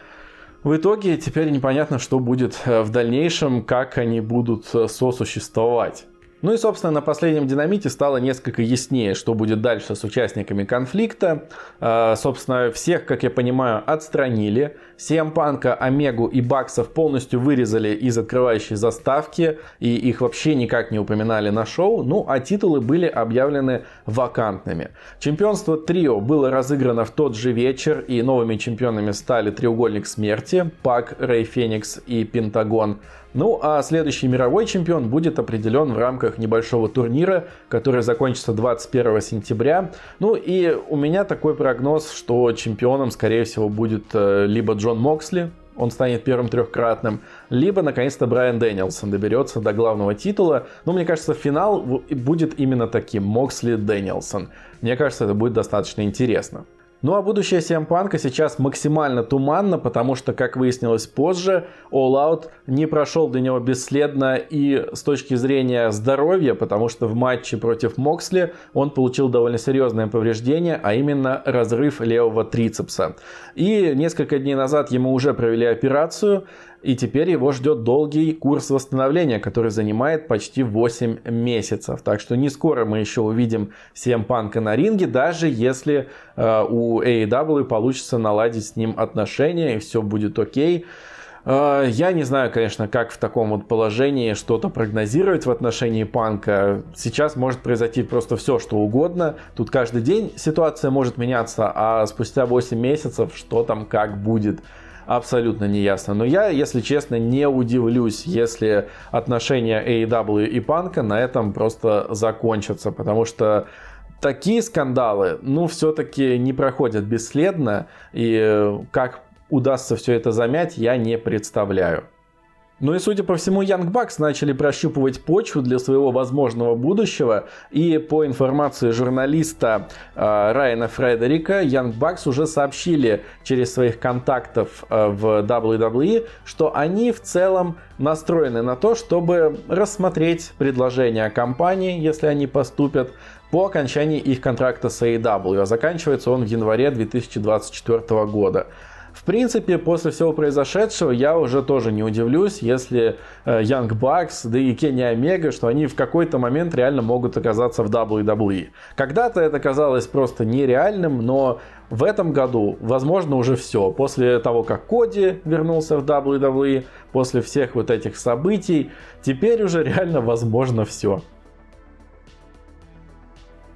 в итоге теперь непонятно, что будет э, в дальнейшем, как они будут э, сосуществовать. Ну и, собственно, на последнем динамите стало несколько яснее, что будет дальше с участниками конфликта. Э, собственно, всех, как я понимаю, отстранили. CM Панка, Омегу и Баксов полностью вырезали из открывающей заставки, и их вообще никак не упоминали на шоу, ну а титулы были объявлены вакантными. Чемпионство трио было разыграно в тот же вечер, и новыми чемпионами стали Треугольник Смерти, Пак, Рэй Феникс и Пентагон. Ну а следующий мировой чемпион будет определен в рамках небольшого турнира, который закончится 21 сентября. Ну и у меня такой прогноз, что чемпионом, скорее всего, будет э, либо Джон Моксли, он станет первым трехкратным, либо, наконец-то, Брайан Дэниелсон доберется до главного титула. Но ну, мне кажется, финал будет именно таким, Моксли-Дэниелсон. Мне кажется, это будет достаточно интересно. Ну а будущее CM Punk сейчас максимально туманно, потому что, как выяснилось позже, All Out не прошел для него бесследно и с точки зрения здоровья, потому что в матче против Моксли он получил довольно серьезное повреждение, а именно разрыв левого трицепса. И несколько дней назад ему уже провели операцию, и теперь его ждет долгий курс восстановления, который занимает почти 8 месяцев. Так что не скоро мы еще увидим CM Панка на ринге, даже если э, у AEW получится наладить с ним отношения и все будет окей. Э, я не знаю, конечно, как в таком вот положении что-то прогнозировать в отношении панка. Сейчас может произойти просто все, что угодно. Тут каждый день ситуация может меняться, а спустя 8 месяцев что там как будет абсолютно не ясно. Но я, если честно, не удивлюсь, если отношения AEW и Панка на этом просто закончатся, потому что такие скандалы, ну, все-таки не проходят бесследно, и э, как удастся все это замять, я не представляю. Ну и, судя по всему, Young Bucks начали прощупывать почву для своего возможного будущего, и по информации журналиста э, Райана Фредерика, Young Bucks уже сообщили через своих контактов э, в WWE, что они в целом настроены на то, чтобы рассмотреть предложения компании, если они поступят, по окончании их контракта с AEW, а заканчивается он в январе 2024 года. В принципе, после всего произошедшего я уже тоже не удивлюсь, если э, Young Bucks, да и Кенни Омега, что они в какой-то момент реально могут оказаться в WWE. Когда-то это казалось просто нереальным, но в этом году, возможно, уже все. После того, как Коди вернулся в WWE, после всех вот этих событий, теперь уже реально возможно все.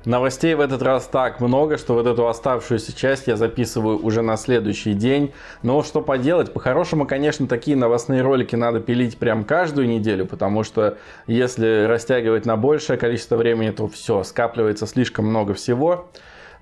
Новостей в этот раз так много, что вот эту оставшуюся часть я записываю уже на следующий день. Но что поделать, по-хорошему, конечно, такие новостные ролики надо пилить прям каждую неделю, потому что если растягивать на большее количество времени, то все, скапливается слишком много всего.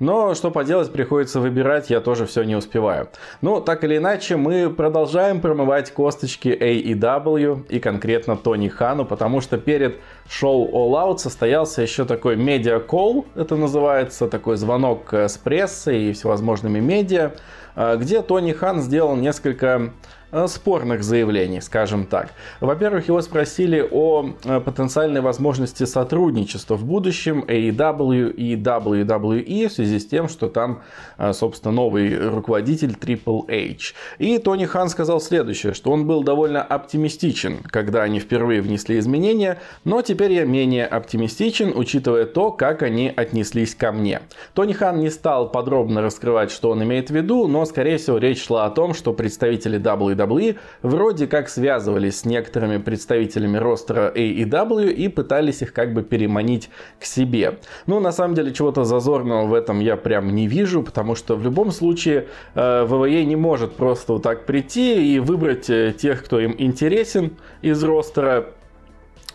Но что поделать, приходится выбирать, я тоже все не успеваю. Ну, так или иначе, мы продолжаем промывать косточки AEW и конкретно Тони Хану, потому что перед шоу All Out состоялся еще такой медиа-колл, это называется, такой звонок э, с прессой и всевозможными медиа, э, где Тони Хан сделал несколько Э, спорных заявлений, скажем так. Во-первых, его спросили о э, потенциальной возможности сотрудничества в будущем AEW и WWE в связи с тем, что там, э, собственно, новый руководитель Triple H. И Тони Хан сказал следующее, что он был довольно оптимистичен, когда они впервые внесли изменения, но теперь я менее оптимистичен, учитывая то, как они отнеслись ко мне. Тони Хан не стал подробно раскрывать, что он имеет в виду, но, скорее всего, речь шла о том, что представители WWE WWE вроде как связывались с некоторыми представителями ростера AEW и пытались их как бы переманить к себе. Но ну, на самом деле, чего-то зазорного в этом я прям не вижу, потому что в любом случае WWE э, не может просто вот так прийти и выбрать э, тех, кто им интересен из ростера,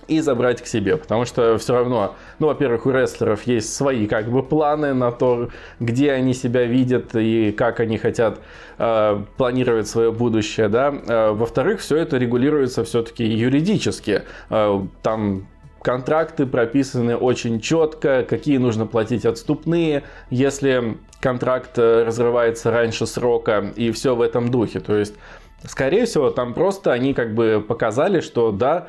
и забрать к себе, потому что все равно, ну, во-первых, у рестлеров есть свои как бы планы на то, где они себя видят и как они хотят э, планировать свое будущее, да. Э, во-вторых, все это регулируется все-таки юридически. Э, там контракты прописаны очень четко, какие нужно платить отступные, если контракт э, разрывается раньше срока и все в этом духе. То есть, скорее всего, там просто они как бы показали, что да,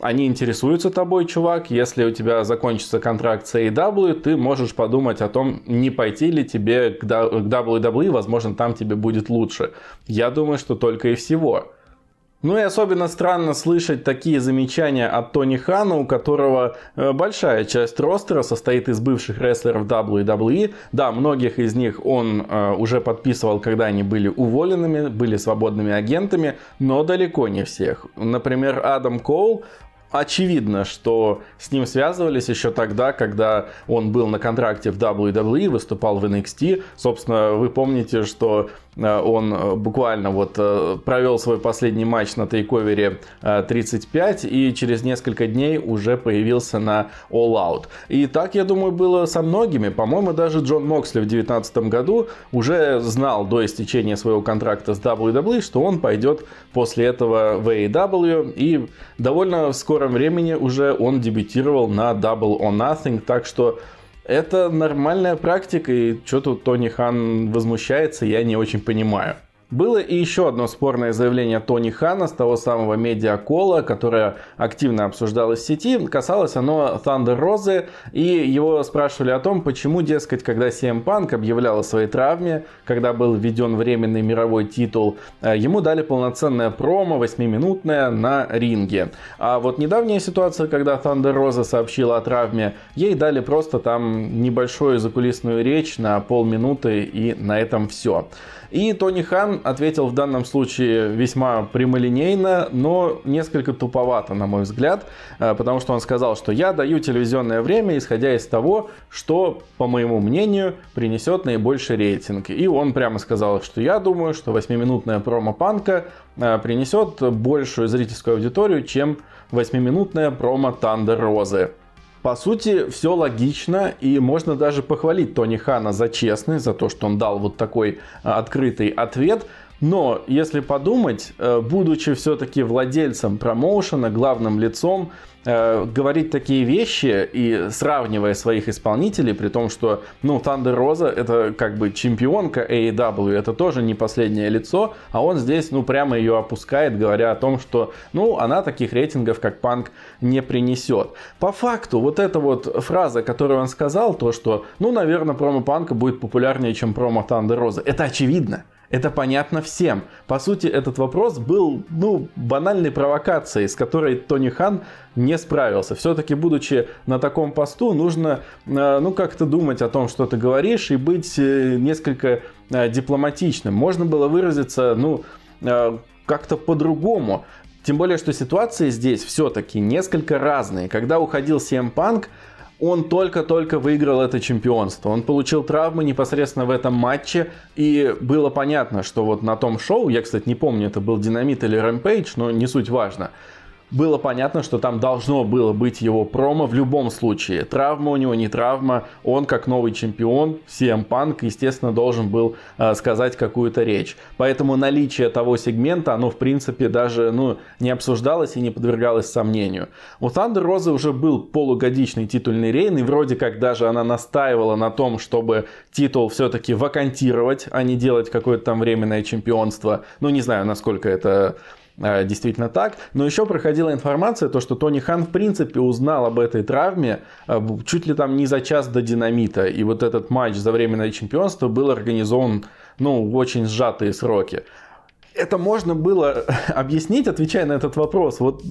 они интересуются тобой, чувак. Если у тебя закончится контракт с AEW, ты можешь подумать о том, не пойти ли тебе к WWE, возможно, там тебе будет лучше. Я думаю, что только и всего. Ну и особенно странно слышать такие замечания от Тони Хана, у которого э, большая часть ростера состоит из бывших рестлеров WWE. Да, многих из них он э, уже подписывал, когда они были уволенными, были свободными агентами, но далеко не всех. Например, Адам Коул, очевидно, что с ним связывались еще тогда, когда он был на контракте в WWE, выступал в NXT. Собственно, вы помните, что Э, он э, буквально вот э, провел свой последний матч на тейковере 35 и через несколько дней уже появился на All Out. И так, я думаю, было со многими. По-моему, даже Джон Моксли в 2019 году уже знал до истечения своего контракта с WWE, что он пойдет после этого в AEW. И довольно в скором времени уже он дебютировал на Double or Nothing. Так что это нормальная практика, и что тут Тони Хан возмущается, я не очень понимаю. Было и еще одно спорное заявление Тони Хана с того самого медиакола, которое активно обсуждалось в сети. Касалось оно Thunder Розы, и его спрашивали о том, почему, дескать, когда CM Punk объявлял о своей травме, когда был введен временный мировой титул, э, ему дали полноценное промо, 8 на ринге. А вот недавняя ситуация, когда Thunder Роза сообщила о травме, ей дали просто там небольшую закулисную речь на полминуты, и на этом все. И Тони Хан ответил в данном случае весьма прямолинейно, но несколько туповато, на мой взгляд, э, потому что он сказал, что я даю телевизионное время, исходя из того, что, по моему мнению, принесет наибольший рейтинг. И он прямо сказал, что я думаю, что 8-минутная промо-панка э, принесет большую зрительскую аудиторию, чем 8-минутная промо Тандер Розы. По сути, все логично, и можно даже похвалить Тони Хана за честность, за то, что он дал вот такой а, открытый ответ. Но если подумать, э, будучи все-таки владельцем промоушена, главным лицом, э, говорить такие вещи и сравнивая своих исполнителей, при том, что, ну, Тандер Роза это как бы чемпионка AEW, это тоже не последнее лицо, а он здесь, ну, прямо ее опускает, говоря о том, что, ну, она таких рейтингов, как Панк, не принесет. По факту, вот эта вот фраза, которую он сказал, то, что, ну, наверное, промо Панка будет популярнее, чем промо Тандер Роза, это очевидно. Это понятно всем. По сути, этот вопрос был, ну, банальной провокацией, с которой Тони Хан не справился. Все-таки, будучи на таком посту, нужно, э, ну, как-то думать о том, что ты говоришь, и быть э, несколько э, дипломатичным. Можно было выразиться, ну, как-то по-другому. Тем более, что ситуации здесь все-таки несколько разные. Когда уходил CM Punk, он только-только выиграл это чемпионство. Он получил травмы непосредственно в этом матче, и было понятно, что вот на том шоу, я, кстати, не помню, это был Динамит или Рэмпейдж, но не суть важно – было понятно, что там должно было быть его промо в любом случае. Травма у него, не травма. Он, как новый чемпион, CM Punk, естественно, должен был э, сказать какую-то речь. Поэтому наличие того сегмента, оно, в принципе, даже ну, не обсуждалось и не подвергалось сомнению. У Thunder Розы уже был полугодичный титульный рейн, и вроде как даже она настаивала на том, чтобы титул все-таки вакантировать, а не делать какое-то там временное чемпионство. Ну, не знаю, насколько это Э, действительно так. Но еще проходила информация, то, что Тони Хан в принципе узнал об этой травме э, чуть ли там не за час до динамита. И вот этот матч за временное чемпионство был организован ну, в очень сжатые сроки. Это можно было объяснить, отвечая на этот вопрос. Вот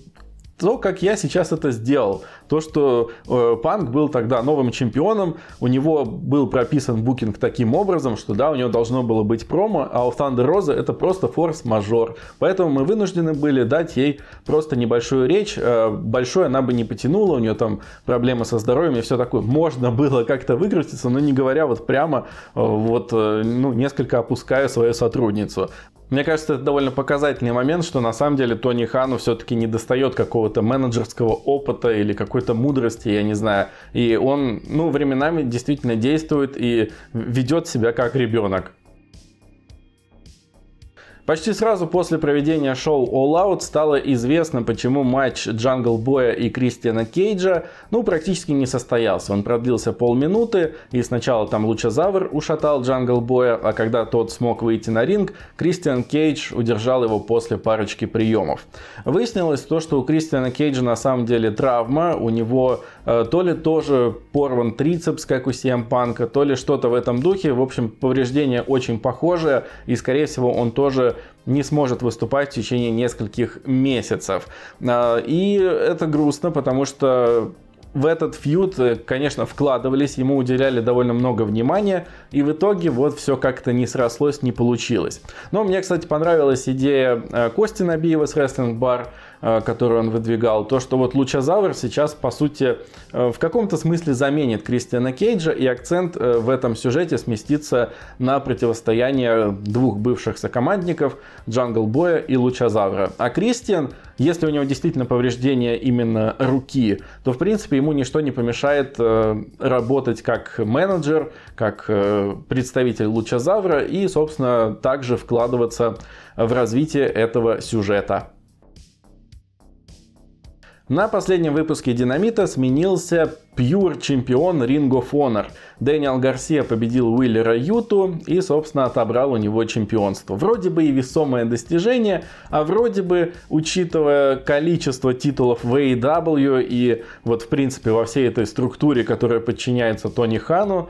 то, как я сейчас это сделал. То, что э, Панк был тогда новым чемпионом, у него был прописан букинг таким образом, что да, у него должно было быть промо, а у Thunder Роза это просто форс-мажор. Поэтому мы вынуждены были дать ей просто небольшую речь. Э, большой она бы не потянула, у нее там проблемы со здоровьем и все такое. Можно было как-то выкрутиться, но не говоря вот прямо, э, вот, э, ну, несколько опуская свою сотрудницу. Мне кажется, это довольно показательный момент, что на самом деле Тони Хану все-таки не достает какого-то менеджерского опыта или какой-то мудрости, я не знаю. И он, ну, временами действительно действует и ведет себя как ребенок. Почти сразу после проведения шоу All Out стало известно, почему матч Джангл Боя и Кристиана Кейджа ну практически не состоялся. Он продлился полминуты, и сначала там Лучезавр ушатал Джангл Боя, а когда тот смог выйти на ринг, Кристиан Кейдж удержал его после парочки приемов. Выяснилось то, что у Кристиана Кейджа на самом деле травма, у него Э, то ли тоже порван трицепс, как у CM Панка, то ли что-то в этом духе. В общем, повреждение очень похожее, и, скорее всего, он тоже не сможет выступать в течение нескольких месяцев. Э, и это грустно, потому что в этот фьюд, э, конечно, вкладывались, ему уделяли довольно много внимания, и в итоге вот все как-то не срослось, не получилось. Но мне, кстати, понравилась идея Кости Набиева с Wrestling Bar, Э, которую он выдвигал, то, что вот Лучазавр сейчас, по сути, э, в каком-то смысле заменит Кристиана Кейджа, и акцент э, в этом сюжете сместится на противостояние двух бывших сокомандников, Джангл Боя и Лучазавра. А Кристиан, если у него действительно повреждение именно руки, то, в принципе, ему ничто не помешает работать как менеджер, как представитель Лучазавра и, собственно, также вкладываться в развитие этого сюжета. На последнем выпуске «Динамита» сменился пьюр-чемпион Ring of Дэниел Гарсия победил Уиллера Юту и, собственно, отобрал у него чемпионство. Вроде бы и весомое достижение, а вроде бы, учитывая количество титулов в AEW и вот, в принципе, во всей этой структуре, которая подчиняется Тони Хану,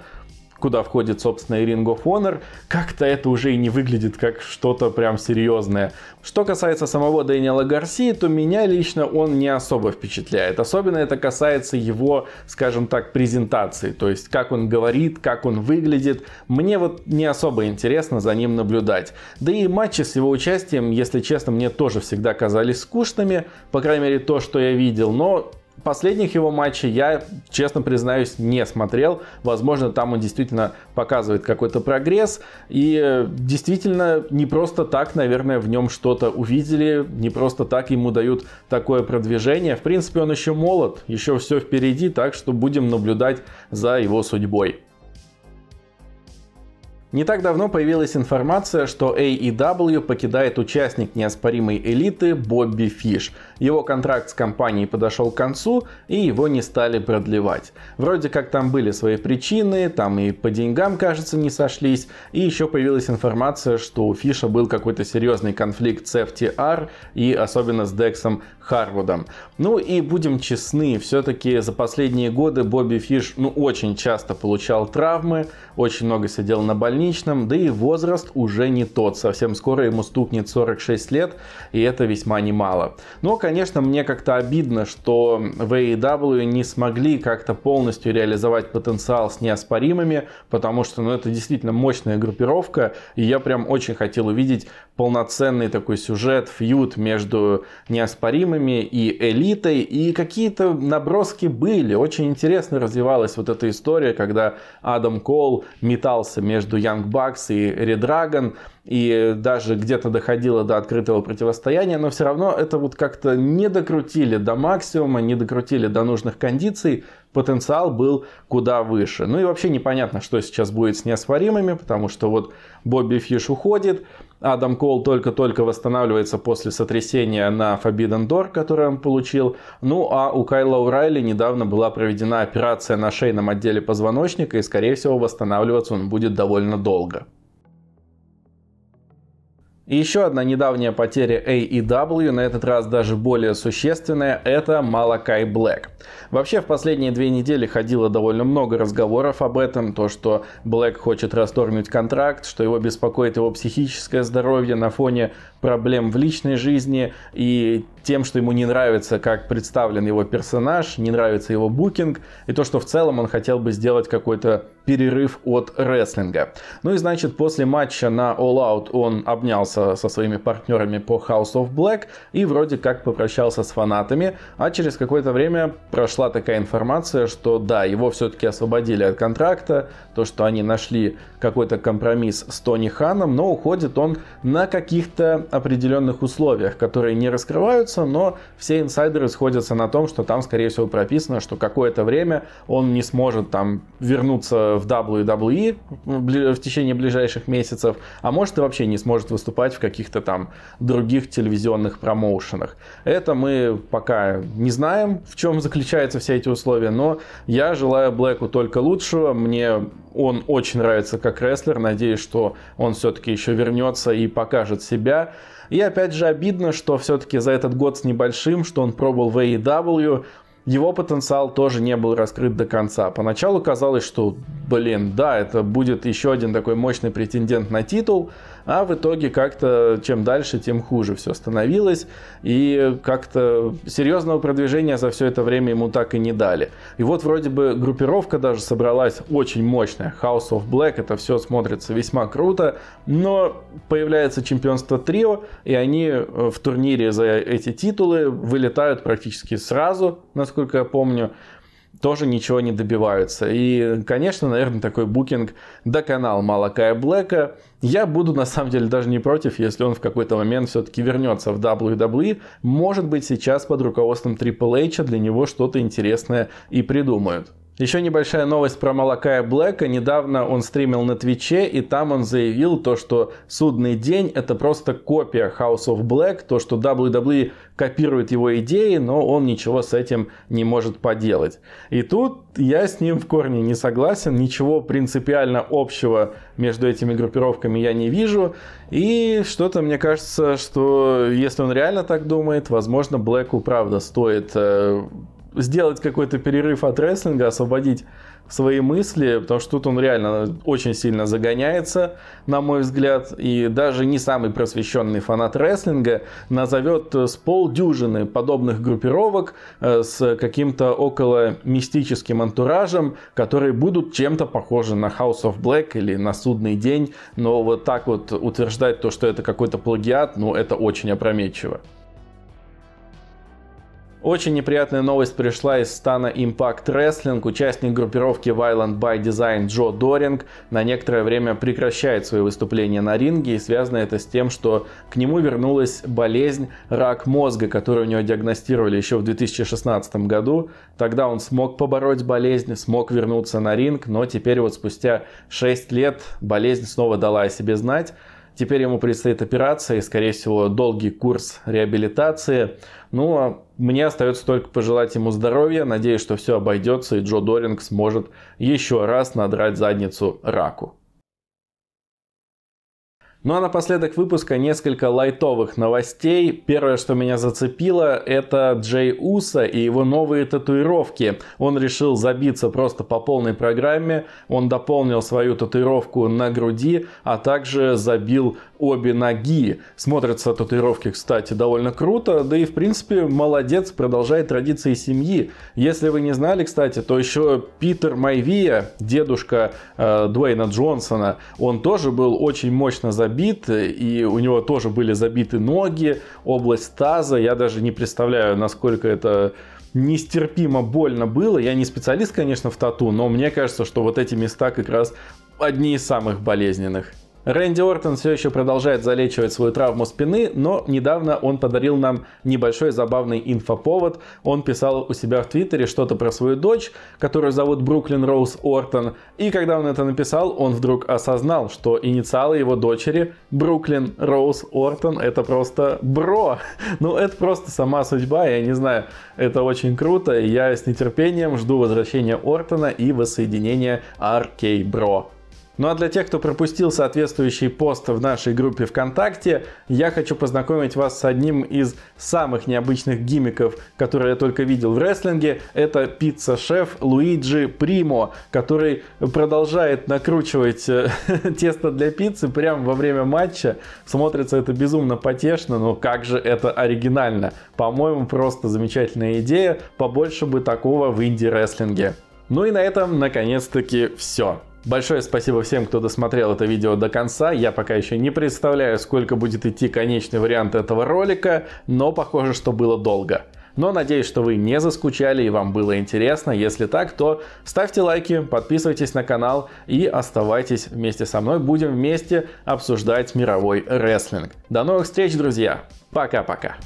куда входит, собственно, и Ring of Honor, как-то это уже и не выглядит как что-то прям серьезное. Что касается самого Дэниела Гарсии, то меня лично он не особо впечатляет. Особенно это касается его, скажем так, презентации. То есть, как он говорит, как он выглядит. Мне вот не особо интересно за ним наблюдать. Да и матчи с его участием, если честно, мне тоже всегда казались скучными. По крайней мере, то, что я видел. Но Последних его матчей я, честно признаюсь, не смотрел. Возможно, там он действительно показывает какой-то прогресс. И э, действительно, не просто так, наверное, в нем что-то увидели, не просто так ему дают такое продвижение. В принципе, он еще молод, еще все впереди, так что будем наблюдать за его судьбой. Не так давно появилась информация, что AEW покидает участник неоспоримой элиты Бобби Фиш. Его контракт с компанией подошел к концу, и его не стали продлевать. Вроде как там были свои причины, там и по деньгам, кажется, не сошлись, и еще появилась информация, что у Фиша был какой-то серьезный конфликт с FTR и особенно с Дексом Харвудом. Ну и будем честны, все-таки за последние годы Бобби Фиш ну очень часто получал травмы, очень много сидел на больничном, да и возраст уже не тот. Совсем скоро ему стукнет 46 лет, и это весьма немало. Но, конечно, мне как-то обидно, что в AEW не смогли как-то полностью реализовать потенциал с неоспоримыми, потому что ну, это действительно мощная группировка, и я прям очень хотел увидеть полноценный такой сюжет, фьют между неоспоримыми и элитой. И какие-то наброски были. Очень интересно развивалась вот эта история, когда Адам Кол метался между Янг Бакс и Red Dragon. И даже где-то доходило до открытого противостояния, но все равно это вот как-то не докрутили до максимума, не докрутили до нужных кондиций, потенциал был куда выше. Ну и вообще непонятно, что сейчас будет с неоспоримыми, потому что вот Бобби Фиш уходит, Адам Кол только-только восстанавливается после сотрясения на Forbidden Door, которое он получил. Ну а у Кайла Урайли недавно была проведена операция на шейном отделе позвоночника и скорее всего восстанавливаться он будет довольно долго. И еще одна недавняя потеря AEW, на этот раз даже более существенная, это Малакай Блэк. Вообще в последние две недели ходило довольно много разговоров об этом, то что Блэк хочет расторгнуть контракт, что его беспокоит его психическое здоровье на фоне проблем в личной жизни и тем, что ему не нравится, как представлен его персонаж, не нравится его букинг, и то, что в целом он хотел бы сделать какой-то перерыв от рестлинга. Ну и значит, после матча на All Out он обнялся со своими партнерами по House of Black и вроде как попрощался с фанатами, а через какое-то время прошла такая информация, что да, его все-таки освободили от контракта, то, что они нашли какой-то компромисс с Тони Ханом, но уходит он на каких-то определенных условиях, которые не раскрываются, меняются, но все инсайдеры сходятся на том, что там, скорее всего, прописано, что какое-то время он не сможет там вернуться в WWE в течение ближайших месяцев, а может и вообще не сможет выступать в каких-то там других телевизионных промоушенах. Это мы пока не знаем, в чем заключаются все эти условия, но я желаю Блэку только лучшего. Мне он очень нравится как рестлер. Надеюсь, что он все-таки еще вернется и покажет себя. И опять же обидно, что все-таки за этот год с небольшим, что он пробовал в AEW, его потенциал тоже не был раскрыт до конца. Поначалу казалось, что, блин, да, это будет еще один такой мощный претендент на титул, а в итоге как-то чем дальше, тем хуже все становилось, и как-то серьезного продвижения за все это время ему так и не дали. И вот вроде бы группировка даже собралась очень мощная, House of Black, это все смотрится весьма круто, но появляется чемпионство трио, и они э, в турнире за эти титулы вылетают практически сразу, насколько я помню, тоже ничего не добиваются. И, конечно, наверное, такой букинг до канал Малакая Блэка. Я буду, на самом деле, даже не против, если он в какой-то момент все-таки вернется в WWE. Может быть, сейчас под руководством Triple H для него что-то интересное и придумают. Еще небольшая новость про Малакая Блэка. Недавно он стримил на Твиче, и там он заявил то, что «Судный день» — это просто копия House of Black, то, что WWE копирует его идеи, но он ничего с этим не может поделать. И тут я с ним в корне не согласен, ничего принципиально общего между этими группировками я не вижу, и что-то мне кажется, что если он реально так думает, возможно, Блэку правда стоит э, сделать какой-то перерыв от рестлинга, освободить свои мысли, потому что тут он реально очень сильно загоняется, на мой взгляд, и даже не самый просвещенный фанат рестлинга назовет э, с полдюжины подобных группировок э, с каким-то около мистическим антуражем, которые будут чем-то похожи на House of Black или на Судный день, но вот так вот утверждать то, что это какой-то плагиат, ну это очень опрометчиво. Очень неприятная новость пришла из стана Impact Wrestling. Участник группировки Violent by Design Джо Доринг на некоторое время прекращает свои выступления на ринге. И связано это с тем, что к нему вернулась болезнь рак мозга, которую у него диагностировали еще в 2016 году. Тогда он смог побороть болезнь, смог вернуться на ринг, но теперь вот спустя 6 лет болезнь снова дала о себе знать. Теперь ему предстоит операция и, скорее всего, долгий курс реабилитации. Ну, а мне остается только пожелать ему здоровья. Надеюсь, что все обойдется и Джо Доринг сможет еще раз надрать задницу раку. Ну а напоследок выпуска несколько лайтовых новостей. Первое, что меня зацепило, это Джей Уса и его новые татуировки. Он решил забиться просто по полной программе. Он дополнил свою татуировку на груди, а также забил обе ноги. Смотрятся татуировки, кстати, довольно круто. Да и, в принципе, молодец, продолжает традиции семьи. Если вы не знали, кстати, то еще Питер Майвия, дедушка э, Дуэйна Джонсона, он тоже был очень мощно забит, и у него тоже были забиты ноги, область таза. Я даже не представляю, насколько это нестерпимо больно было. Я не специалист, конечно, в тату, но мне кажется, что вот эти места как раз одни из самых болезненных. Рэнди Ортон все еще продолжает залечивать свою травму спины, но недавно он подарил нам небольшой забавный инфоповод. Он писал у себя в Твиттере что-то про свою дочь, которую зовут Бруклин Роуз Ортон. И когда он это написал, он вдруг осознал, что инициалы его дочери Бруклин Роуз Ортон это просто бро. Ну это просто сама судьба, я не знаю, это очень круто. и Я с нетерпением жду возвращения Ортона и воссоединения RK бро. Ну а для тех, кто пропустил соответствующий пост в нашей группе ВКонтакте, я хочу познакомить вас с одним из самых необычных гиммиков, которые я только видел в рестлинге. Это пицца-шеф Луиджи Примо, который продолжает накручивать э, тесто для пиццы прямо во время матча. Смотрится это безумно потешно, но как же это оригинально. По-моему, просто замечательная идея. Побольше бы такого в инди-рестлинге. Ну и на этом, наконец-таки, все. Большое спасибо всем, кто досмотрел это видео до конца. Я пока еще не представляю, сколько будет идти конечный вариант этого ролика, но похоже, что было долго. Но надеюсь, что вы не заскучали и вам было интересно. Если так, то ставьте лайки, подписывайтесь на канал и оставайтесь вместе со мной. Будем вместе обсуждать мировой рестлинг. До новых встреч, друзья. Пока-пока.